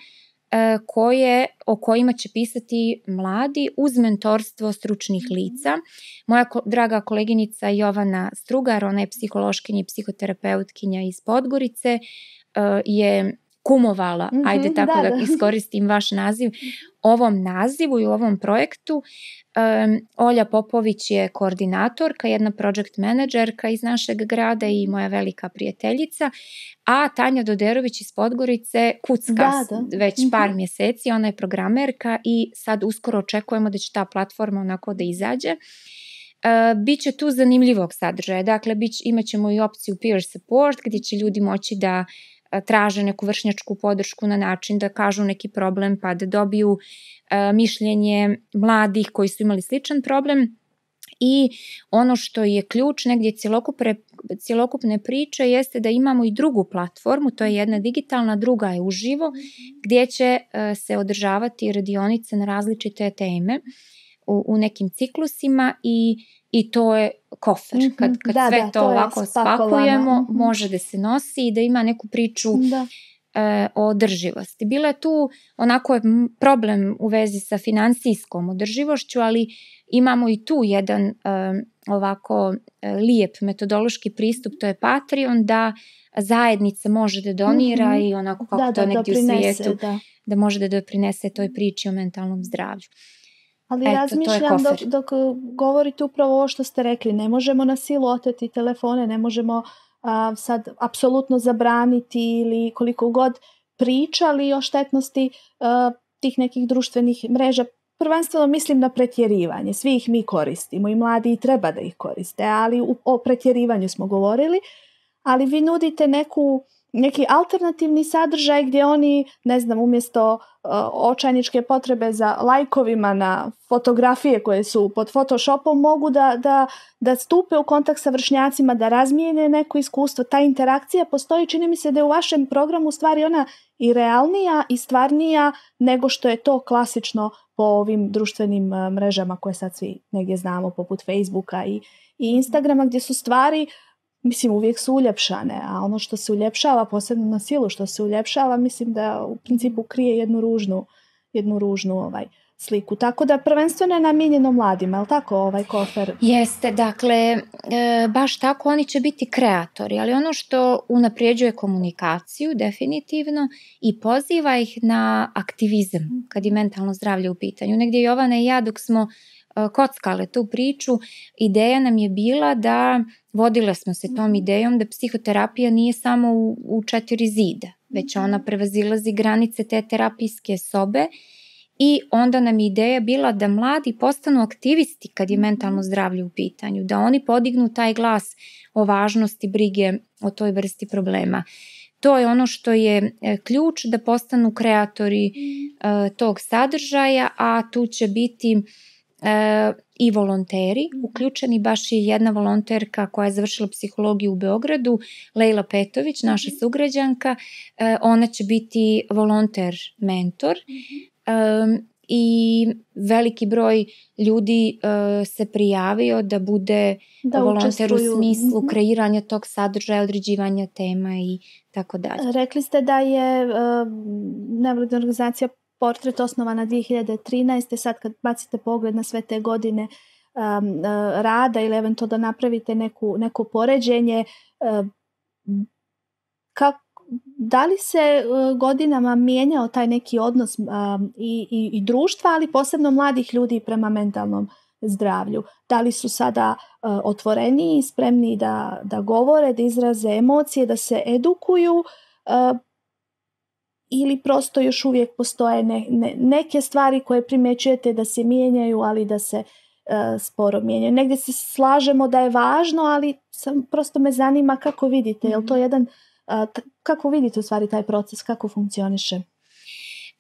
e, koje, o kojima će pisati mladi uz mentorstvo stručnih lica. Moja ko, draga koleginica Jovana Strugar, ona je psihološkinja i psihoterapeutkinja iz Podgorice, e, je kumovala, mm -hmm, ajde da, tako da, da. da iskoristim vaš naziv, ovom nazivu i ovom projektu. Um, Olja Popović je koordinatorka, jedna project menadžerka iz našeg grada i moja velika prijateljica, a Tanja Doderović iz Podgorice kucka da, da. već mhm. par mm -hmm. mjeseci, ona je programerka i sad uskoro očekujemo da će ta platforma onako da izađe. Uh, e, biće tu zanimljivog sadržaja. Dakle, bić, imat ćemo i opciju peer support gdje će ljudi moći da traže neku vršnjačku podršku na način da kažu neki problem pa da dobiju mišljenje mladih koji su imali sličan problem i ono što je ključ negdje cjelokupne, cjelokupne priče jeste da imamo i drugu platformu, to je jedna digitalna, druga je uživo, gdje će se održavati radionice na različite teme. Uh, u, u nekim ciklusima i, i to je kofer. Mhm. Kad, kad da, sve da, to, to ovako spakujemo, mhm. može da se nosi i da ima neku priču da. e, o održivosti. Bila je tu onako je problem u vezi sa finansijskom održivošću, ali imamo i tu jedan e, ovako e, lijep metodološki pristup, to je Patreon, da zajednica može da donira mm -hmm. i onako kako da, to da, negdje u svijetu da. da može da doprinese toj priči o mentalnom zdravlju. Ali Eto, razmišljam dok, dok uh, govorite upravo ovo što ste rekli, ne možemo na silu oteti telefone, ne možemo a, sad apsolutno zabraniti ili koliko god pričali o štetnosti a, uh, tih nekih društvenih mreža, prvenstveno mislim na pretjerivanje. Svi ih mi koristimo i mladi i treba da ih koriste, ali u, o pretjerivanju smo govorili, ali vi nudite neku neki alternativni sadržaj gdje oni, ne znam, umjesto uh, očajničke potrebe za lajkovima na fotografije koje su pod Photoshopom mogu da, da, da stupe u kontakt sa vršnjacima, da razmijene neko iskustvo. Ta interakcija postoji, čini mi se da je u vašem programu stvari ona i realnija i stvarnija nego što je to klasično po ovim društvenim e, mrežama koje sad svi negdje znamo poput Facebooka i, i Instagrama gdje su stvari mislim, uvijek su uljepšane, a ono što se uljepšava, posebno na silu što se uljepšava, mislim da u principu krije jednu ružnu, jednu ružnu ovaj, sliku. Tako da prvenstveno je namijenjeno mladima, je tako ovaj kofer? Jeste, dakle, e, baš tako oni će biti kreatori, ali ono što unaprijeđuje komunikaciju definitivno i poziva ih na aktivizam kad je mentalno zdravlje u pitanju. Negdje Jovana i ja dok smo E, kockale tu priču, ideja nam je bila da, vodile smo se tom mhm. idejom da psihoterapija nije samo u, u četiri zida, već mhm. ona prevazilazi granice te terapijske sobe i onda nam je ideja bila da mladi postanu aktivisti kad je mhm. mentalno zdravlje u pitanju, da oni podignu taj glas o važnosti brige o toj vrsti problema. To je ono što je e, ključ da postanu kreatori uh, tog sadržaja, a tu će biti uh, e, i volonteri. Uključeni baš je jedna volonterka koja je završila psihologiju u Beogradu, Leila Petović, naša mhm. sugrađanka. E, ona će biti volonter mentor. Mhm. E, i veliki broj ljudi e, se prijavio da bude da volonter učestvuju. u smislu mhm. kreiranja tog sadržaja, određivanja tema i tako dalje. Rekli ste da je uh, e, nevladna organizacija portret osnovana 2013. Sad kad bacite pogled na sve te godine um, uh, rada ili eventualno da napravite neku, neko poređenje, um, uh, kako da li se uh, godinama mijenjao taj neki odnos um, i, i, i društva, ali posebno mladih ljudi prema mentalnom zdravlju? Da li su sada uh, otvoreniji, spremni da, da govore, da izraze emocije, da se edukuju? Uh, ili prosto još uvijek postoje ne, ne, neke stvari koje primećujete da se mijenjaju, ali da se e, sporo mijenjaju. Negdje se slažemo da je važno, ali sam, prosto me zanima kako vidite, jel je to mhm. jedan, a, t, kako vidite u stvari taj proces, kako funkcioniše?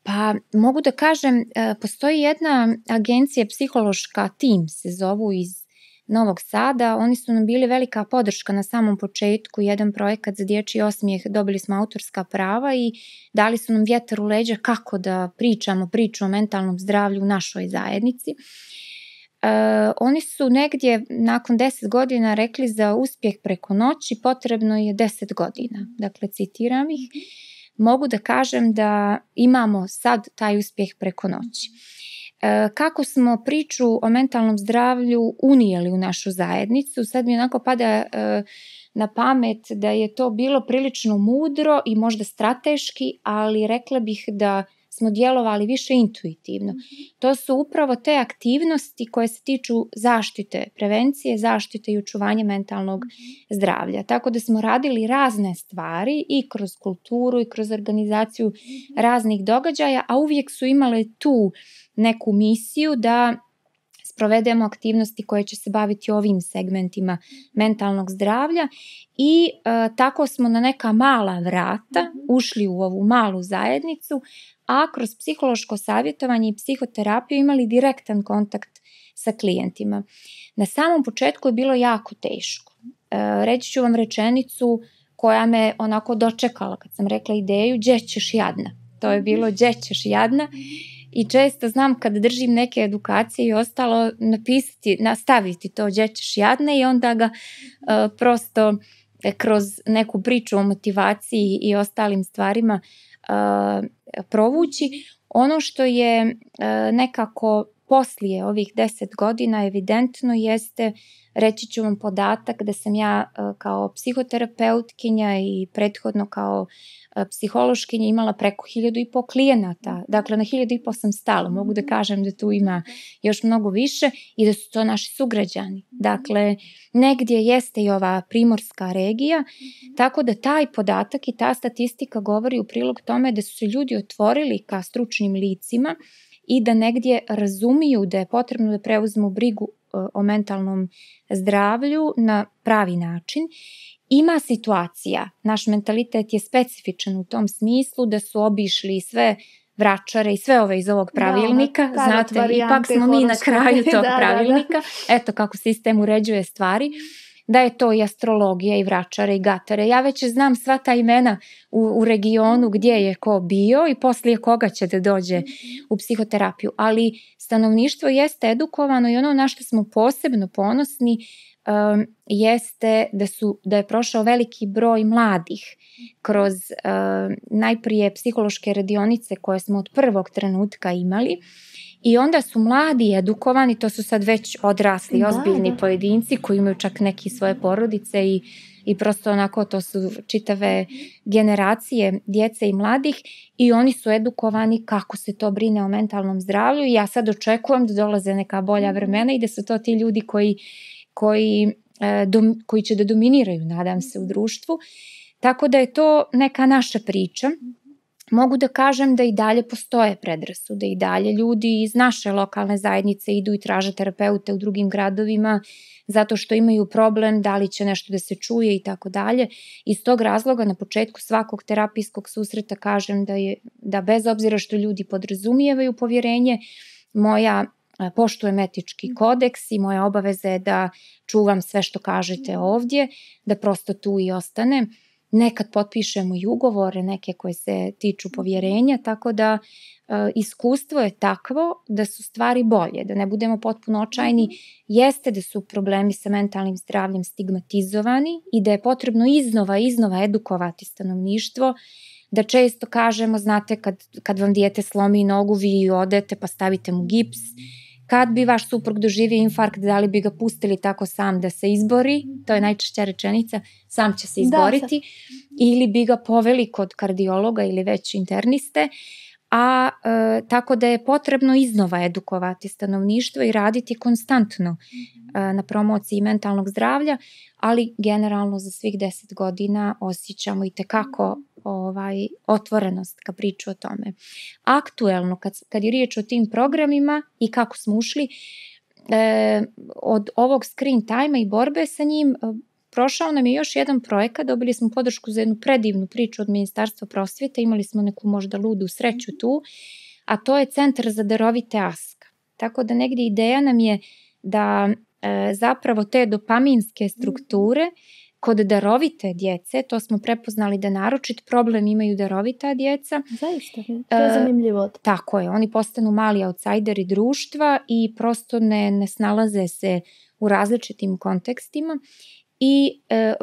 Pa mogu da kažem, e, postoji jedna agencija psihološka, tim se zovu iz Novog Sada. Oni su nam bili velika podrška na samom početku, jedan projekat za dječji osmijeh, dobili smo autorska prava i dali su nam vjetar u leđa kako da pričamo priču o mentalnom zdravlju u našoj zajednici. E, oni su negdje nakon 10 godina rekli za uspjeh preko noći potrebno je 10 godina. Dakle, citiram ih. Mhm. Mogu da kažem da imamo sad taj uspjeh preko noći. E, kako smo priču o mentalnom zdravlju unijeli u našu zajednicu. Sad mi onako pada e, na pamet da je to bilo prilično mudro i možda strateški, ali rekla bih da smo djelovali više intuitivno. Mm -hmm. To su upravo te aktivnosti koje se tiču zaštite, prevencije, zaštite i očuvanja mentalnog mm -hmm. zdravlja. Tako da smo radili razne stvari i kroz kulturu i kroz organizaciju mm -hmm. raznih događaja, a uvijek su imale tu neku misiju da sprovedemo aktivnosti koje će se baviti ovim segmentima mentalnog zdravlja i e, tako smo na neka mala vrata mhm. ušli u ovu malu zajednicu, a kroz psihološko savjetovanje i psihoterapiju imali direktan kontakt sa klijentima. Na samom početku je bilo jako teško. E, reći ću vam rečenicu koja me onako dočekala kad sam rekla ideju, gdje ćeš jadna. To je bilo gdje ćeš jadna. Mm i često znam kad držim neke edukacije i ostalo napisati, nastaviti to gdje ćeš jadne i onda ga uh, prosto e, kroz neku priču o motivaciji i ostalim stvarima uh, provući. Ono što je uh, nekako poslije ovih 10 godina evidentno jeste, reći ću vam podatak da sam ja e, kao psihoterapeutkinja i prethodno kao e, psihološkinja imala preko hiljadu i po klijenata. Dakle, na hiljadu i po sam stala. Mogu da mhm. kažem da tu ima mhm. još mnogo više i da su to naši sugrađani. Mhm. Dakle, negdje jeste i ova primorska regija, tako da taj podatak i ta statistika govori u prilog tome da su se ljudi otvorili ka stručnim licima, i da negdje razumiju da je potrebno da preuzmu brigu e, o mentalnom zdravlju na pravi način. Ima situacija, naš mentalitet je specifičan u tom smislu da su obišli sve vračare i sve ove iz ovog da, pravilnika, da, znate, ipak smo mi na kraju da, tog da, da. pravilnika, da, da. eto kako sistem uređuje stvari da je to i astrologija i vračare i gatare. Ja već znam sva ta imena u, u regionu gdje je ko bio i poslije koga će da dođe u psihoterapiju. Ali stanovništvo jeste edukovano i ono na što smo posebno ponosni um, jeste da, su, da je prošao veliki broj mladih kroz um, najprije psihološke radionice koje smo od prvog trenutka imali, I onda su mladi edukovani, to su sad već odrasli, da, ozbiljni da. pojedinci koji imaju čak neki svoje porodice i i prosto onako to su čitave generacije djece i mladih i oni su edukovani kako se to brine o mentalnom zdravlju i ja sad očekujem da dolaze neka bolja mhm. vremena i da su to ti ljudi koji, koji, e, dom, koji će da dominiraju, nadam se, u društvu. Tako da je to neka naša priča mogu da kažem da i dalje postoje predrasude i dalje ljudi iz naše lokalne zajednice idu i traže terapeute u drugim gradovima zato što imaju problem da li će nešto da se čuje i tako dalje. Iz tog razloga na početku svakog terapijskog susreta kažem da je da bez obzira što ljudi podrazumijevaju povjerenje, moja e, poštujem etički kodeks i moja obaveza je da čuvam sve što kažete ovdje, da prosto tu i ostane nekad potpišemo i ugovore, neke koje se tiču mhm. povjerenja, tako da e, iskustvo je takvo da su stvari bolje, da ne budemo potpuno očajni, mhm. jeste da su problemi sa mentalnim zdravljem stigmatizovani i da je potrebno iznova, iznova edukovati stanovništvo, da često kažemo, znate, kad, kad vam dijete slomi nogu, vi odete pa stavite mu gips, mm Kad bi vaš suprug doživio infarkt, da li bi ga pustili tako sam da se izbori? To je najčešća rečenica, sam će se da, izboriti. Da, ili bi ga poveli kod kardiologa ili već interniste. A e, tako da je potrebno iznova edukovati stanovništvo i raditi konstantno e, na promociji mentalnog zdravlja, ali generalno za svih 10 godina osjećamo i tekako ovaj, otvorenost ka priču o tome. Aktuelno, kad, kad je riječ o tim programima i kako smo ušli, e, od ovog screen time i borbe sa njim, e, prošao nam je još jedan projekat, dobili smo podršku za jednu predivnu priču od Ministarstva prosvjeta, imali smo neku možda ludu sreću tu, a to je Centar za darovite aska. Tako da negdje ideja nam je da e, zapravo te dopaminske strukture mm Kod darovite djece, to smo prepoznali da naročit problem imaju darovita djeca. Zaista, da. to je e, zanimljivo. E, tako je, oni postanu mali outsideri društva i prosto ne, ne snalaze se u različitim kontekstima i e, e,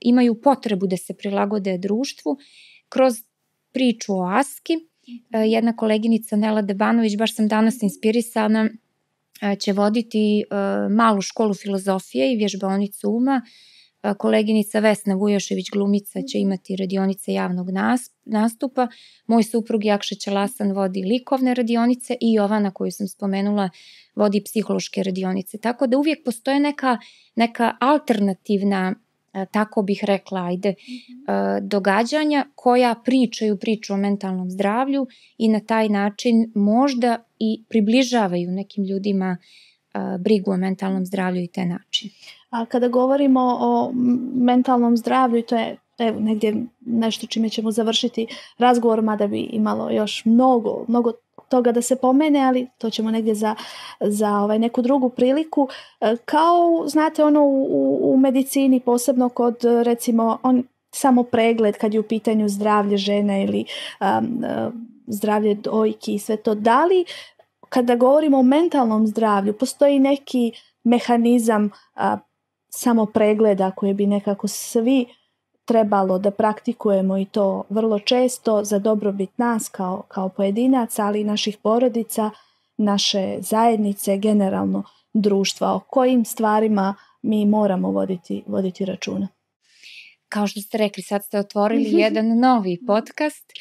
imaju potrebu da se prilagode društvu kroz priču o aski. E, jedna koleginica Nela Debanović, baš sam danas inspirisana, e, će voditi e, malu školu filozofije i vježbaonicu uma koleginica Vesna Vujošević glumica će mhm. imati radionice javnog nastupa, moj suprug Jakša Ćelasan vodi likovne radionice i Jovana koju sam spomenula vodi psihološke radionice. Tako da uvijek postoje neka, neka alternativna tako bih rekla, ajde, mhm. događanja koja pričaju priču o mentalnom zdravlju i na taj način možda i približavaju nekim ljudima brigu o mentalnom zdravlju i te načine. A kada govorimo o mentalnom zdravlju, to je evo, negdje nešto čime ćemo završiti razgovor, mada bi imalo još mnogo, mnogo toga da se pomene, ali to ćemo negdje za, za ovaj neku drugu priliku. E, kao, znate, ono u, u medicini, posebno kod recimo on, samo pregled kad je u pitanju zdravlje žena ili um, zdravlje dojki i sve to. Da li kada govorimo o mentalnom zdravlju postoji neki mehanizam a, samo pregleda koje bi nekako svi trebalo da praktikujemo i to vrlo često za dobrobit nas kao, kao pojedinaca, ali i naših porodica, naše zajednice, generalno društva, o kojim stvarima mi moramo voditi, voditi računa kao što ste rekli, sad ste otvorili mhm. jedan novi podcast,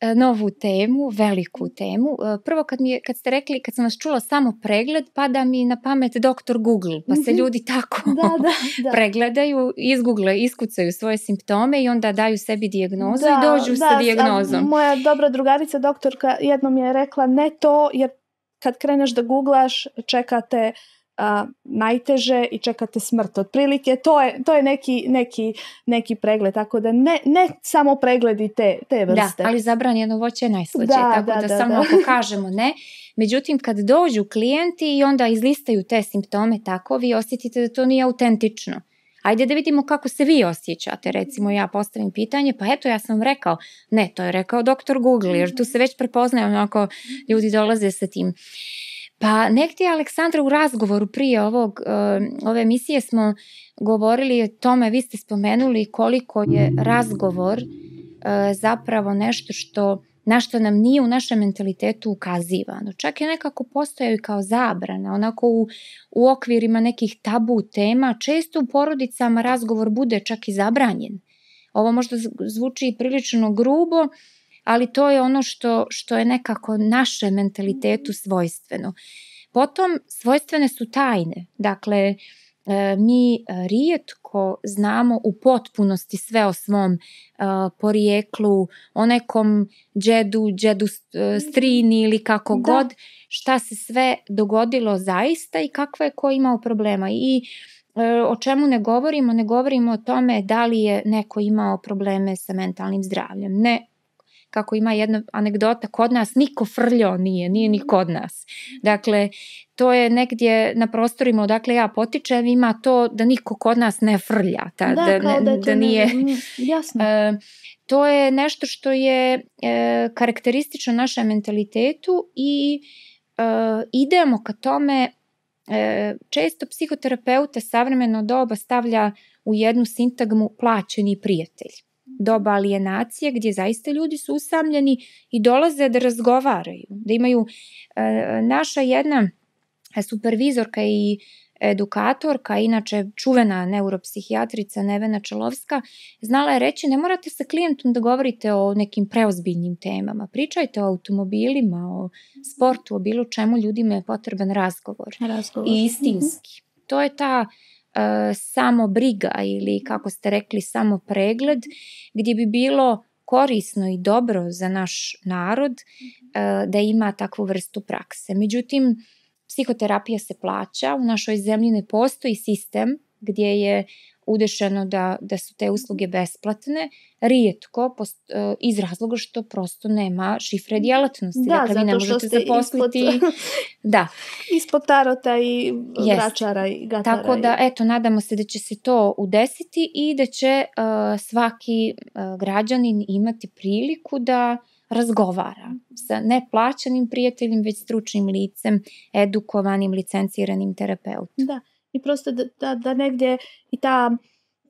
e, novu temu, veliku temu. E, prvo kad, mi je, kad ste rekli, kad sam vas čula samo pregled, pada mi na pamet doktor Google, pa se mhm. ljudi tako da, da, da. pregledaju, izgoogle, iskucaju svoje simptome i onda daju sebi dijagnozu da, i dođu da, sa dijagnozom. Moja dobra drugarica doktorka jednom je rekla ne to jer kad kreneš da googlaš čekate uh, a, najteže i čekate smrt. Otprilike to je, to je neki, neki, neki pregled, tako da ne, ne samo pregledi te, te da, vrste. Da, ali zabranjeno voće je najslađe, da, tako da, da, da samo da. ako kažemo ne. Međutim, kad dođu klijenti i onda izlistaju te simptome tako, vi osjetite da to nije autentično. Ajde da vidimo kako se vi osjećate. Recimo ja postavim pitanje, pa eto ja sam rekao, ne, to je rekao doktor Google, jer tu se već prepoznaje onako ljudi dolaze sa tim. Uh, Pa je Aleksandra u razgovoru prije ovog, e, ove emisije smo govorili o tome, vi ste spomenuli koliko je razgovor e, zapravo nešto što na što nam nije u našem mentalitetu ukazivano. Čak je nekako postojao i kao zabrana, onako u, u okvirima nekih tabu tema. Često u porodicama razgovor bude čak i zabranjen. Ovo možda zvuči prilično grubo, ali to je ono što, što je nekako naše mentalitetu svojstveno. Potom, svojstvene su tajne. Dakle, e, mi e, rijetko znamo u potpunosti sve o svom e, porijeklu, o nekom džedu, džedu strini ili kako da. god, šta se sve dogodilo zaista i kakva je ko imao problema. I o čemu ne govorimo? Ne govorimo o tome da li je neko imao probleme sa mentalnim zdravljem. Ne, kako ima jedna anegdota, kod nas niko frljo nije, nije ni kod nas. Dakle, to je negdje na prostorima odakle ja potičem, ima to da niko kod nas ne frlja, ta, da, da, kao da, da, da nije... Ne, jasno. E, to je nešto što je e, karakteristično našem mentalitetu i e, idemo ka tome e, često psihoterapeute savremeno doba stavlja u jednu sintagmu plaćeni prijatelj doba alijenacije gdje zaista ljudi su usamljeni i dolaze da razgovaraju, da imaju e, naša jedna supervizorka i edukatorka, inače čuvena neuropsihijatrica Nevena Čelovska, znala je reći ne morate sa klijentom da govorite o nekim preozbiljnim temama. Pričajte o automobilima, o sportu, o bilo čemu ljudima je potreban razgovor. razgovor. I istinski. Mm -hmm. To je ta uh, Eh, samo briga ili kako ste rekli samo pregled gdje bi bilo korisno i dobro za naš narod mhm. eh, da ima takvu vrstu prakse. Međutim, psihoterapija se plaća, u našoj zemlji ne postoji sistem gdje je udešeno da, da su te usluge besplatne, rijetko post, e, iz razloga što prosto nema šifre djelatnosti. Da, dakle, vi ne možete zaposliti... Ispod, da. ispod tarota i yes. vračara i gatara. Tako da, eto, nadamo se da će se to udesiti i da će uh, svaki uh, građanin imati priliku da razgovara sa neplaćanim prijateljem, već stručnim licem, edukovanim, licenciranim terapeutom. Da i prosto da, da, da negdje i ta,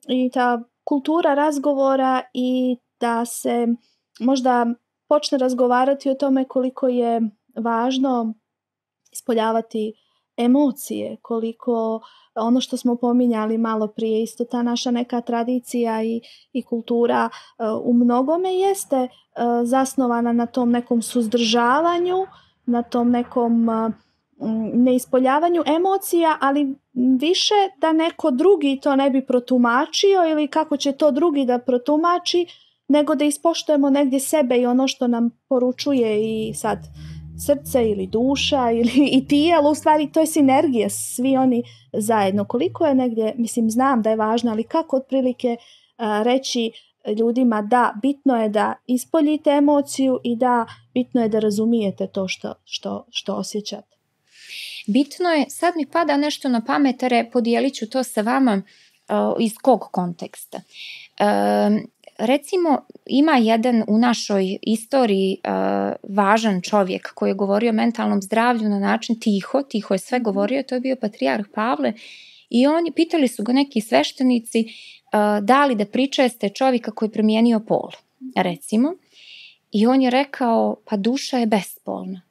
i ta kultura razgovora i da se možda počne razgovarati o tome koliko je važno ispoljavati emocije, koliko ono što smo pominjali malo prije, isto ta naša neka tradicija i, i kultura eh, u mnogome jeste eh, zasnovana na tom nekom suzdržavanju, na tom nekom eh, Mm, neispoljavanju emocija, ali više da neko drugi to ne bi protumačio ili kako će to drugi da protumači, nego da ispoštujemo negdje sebe i ono što nam poručuje i sad srce ili duša ili i tijelo, u stvari to je sinergija, svi oni zajedno. Koliko je negdje, mislim znam da je važno, ali kako otprilike a, reći ljudima da bitno je da ispoljite emociju i da bitno je da razumijete to što, što, što osjećate. Bitno je, sad mi pada nešto na pametare, podijelit ću to sa vama e, iz kog konteksta. E, recimo, ima jedan u našoj istoriji e, važan čovjek koji je govorio o mentalnom zdravlju na način tiho, tiho je sve govorio, to je bio patrijarh Pavle i on, pitali su ga neki sveštenici da li da pričeste čovjeka koji je promijenio pol, recimo. I on je rekao, pa duša je bespolna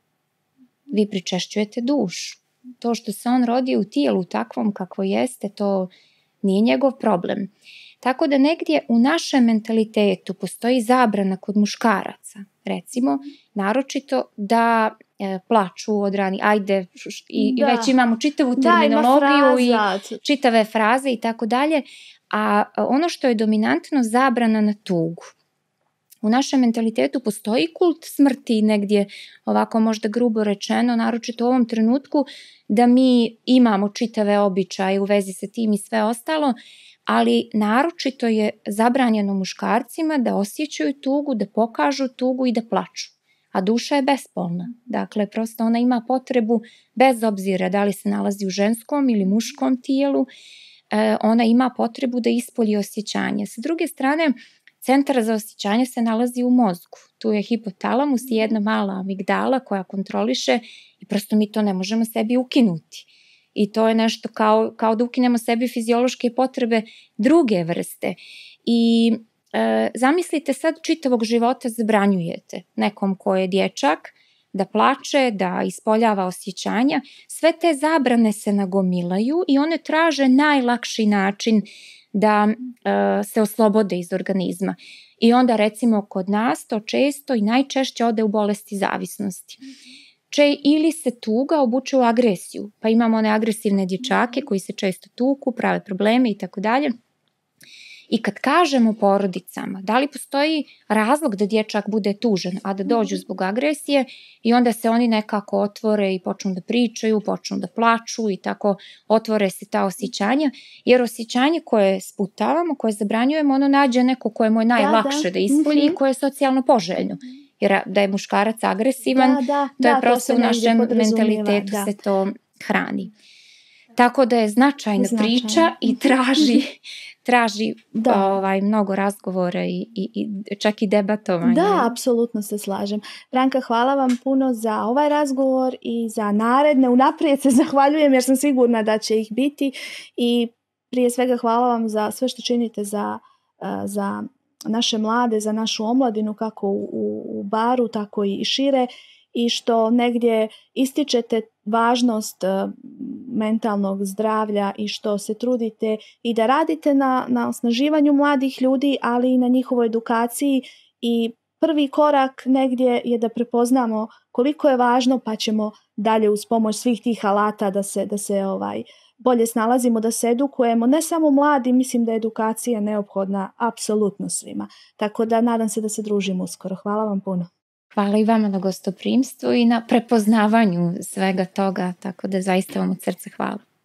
vi pričešćujete duš. To što se on rodi u tijelu takvom kakvo jeste, to nije njegov problem. Tako da negdje u našem mentalitetu postoji zabrana kod muškaraca, recimo, naročito da e, plaču od rani, ajde, i, da. već imamo čitavu da, terminologiju da, i čitave fraze i tako dalje, a ono što je dominantno zabrana na tugu u našem mentalitetu postoji kult smrti negdje, ovako možda grubo rečeno, naročito u ovom trenutku, da mi imamo čitave običaje u vezi sa tim i sve ostalo, ali naročito je zabranjeno muškarcima da osjećaju tugu, da pokažu tugu i da plaču. A duša je bespolna. Dakle, prosto ona ima potrebu, bez obzira da li se nalazi u ženskom ili muškom tijelu, e, ona ima potrebu da ispolji osjećanje. Sa druge strane, Centar za osjećanje se nalazi u mozgu. Tu je hipotalamus i mhm. jedna mala amigdala koja kontroliše i prosto mi to ne možemo sebi ukinuti. I to je nešto kao, kao da ukinemo sebi fiziološke potrebe druge vrste. I e, zamislite sad čitavog života zabranjujete nekom ko je dječak – da plače, da ispoljava osjećanja, sve te zabrane se nagomilaju i one traže najlakši način da e, se oslobode iz organizma. I onda recimo kod nas to često i najčešće ode u bolesti zavisnosti. Če ili se tuga obuče u agresiju, pa imamo one agresivne dječake koji se često tuku, prave probleme i tako dalje. I kad kažemo porodicama, da li postoji razlog da dječak bude tužen, a da mhm. dođu zbog agresije i onda se oni nekako otvore i počnu da pričaju, počnu da plaču i tako otvore se ta osjećanja, jer osjećanje koje sputavamo, koje zabranjujemo, ono nađe neko koje mu je da, da. najlakše da, da. da ispolji i mhm. koje je socijalno poželjno jer da je muškarac agresivan, da, da, to je da, prosto u našem mentalitetu da. se to hrani. Tako da je značajna, značajna. priča i traži traži da. ovaj, mnogo razgovora i, i, i čak i debatovanja. Da, apsolutno se slažem. Branka, hvala vam puno za ovaj razgovor i za naredne. Unaprijed se zahvaljujem jer sam sigurna da će ih biti i prije svega hvala vam za sve što činite za, eh, za naše mlade, za našu omladinu kako u, u baru, tako i šire i što negdje ističete važnost e, mentalnog zdravlja i što se trudite i da radite na, na osnaživanju mladih ljudi, ali i na njihovoj edukaciji i prvi korak negdje je da prepoznamo koliko je važno pa ćemo dalje uz pomoć svih tih alata da se, da se ovaj bolje snalazimo, da se edukujemo, ne samo mladi, mislim da je edukacija neophodna apsolutno svima. Tako da nadam se da se družimo uskoro. Hvala vam puno. Hvala i vama na gostoprimstvu i na prepoznavanju svega toga, tako da zaista vam od srca hvala.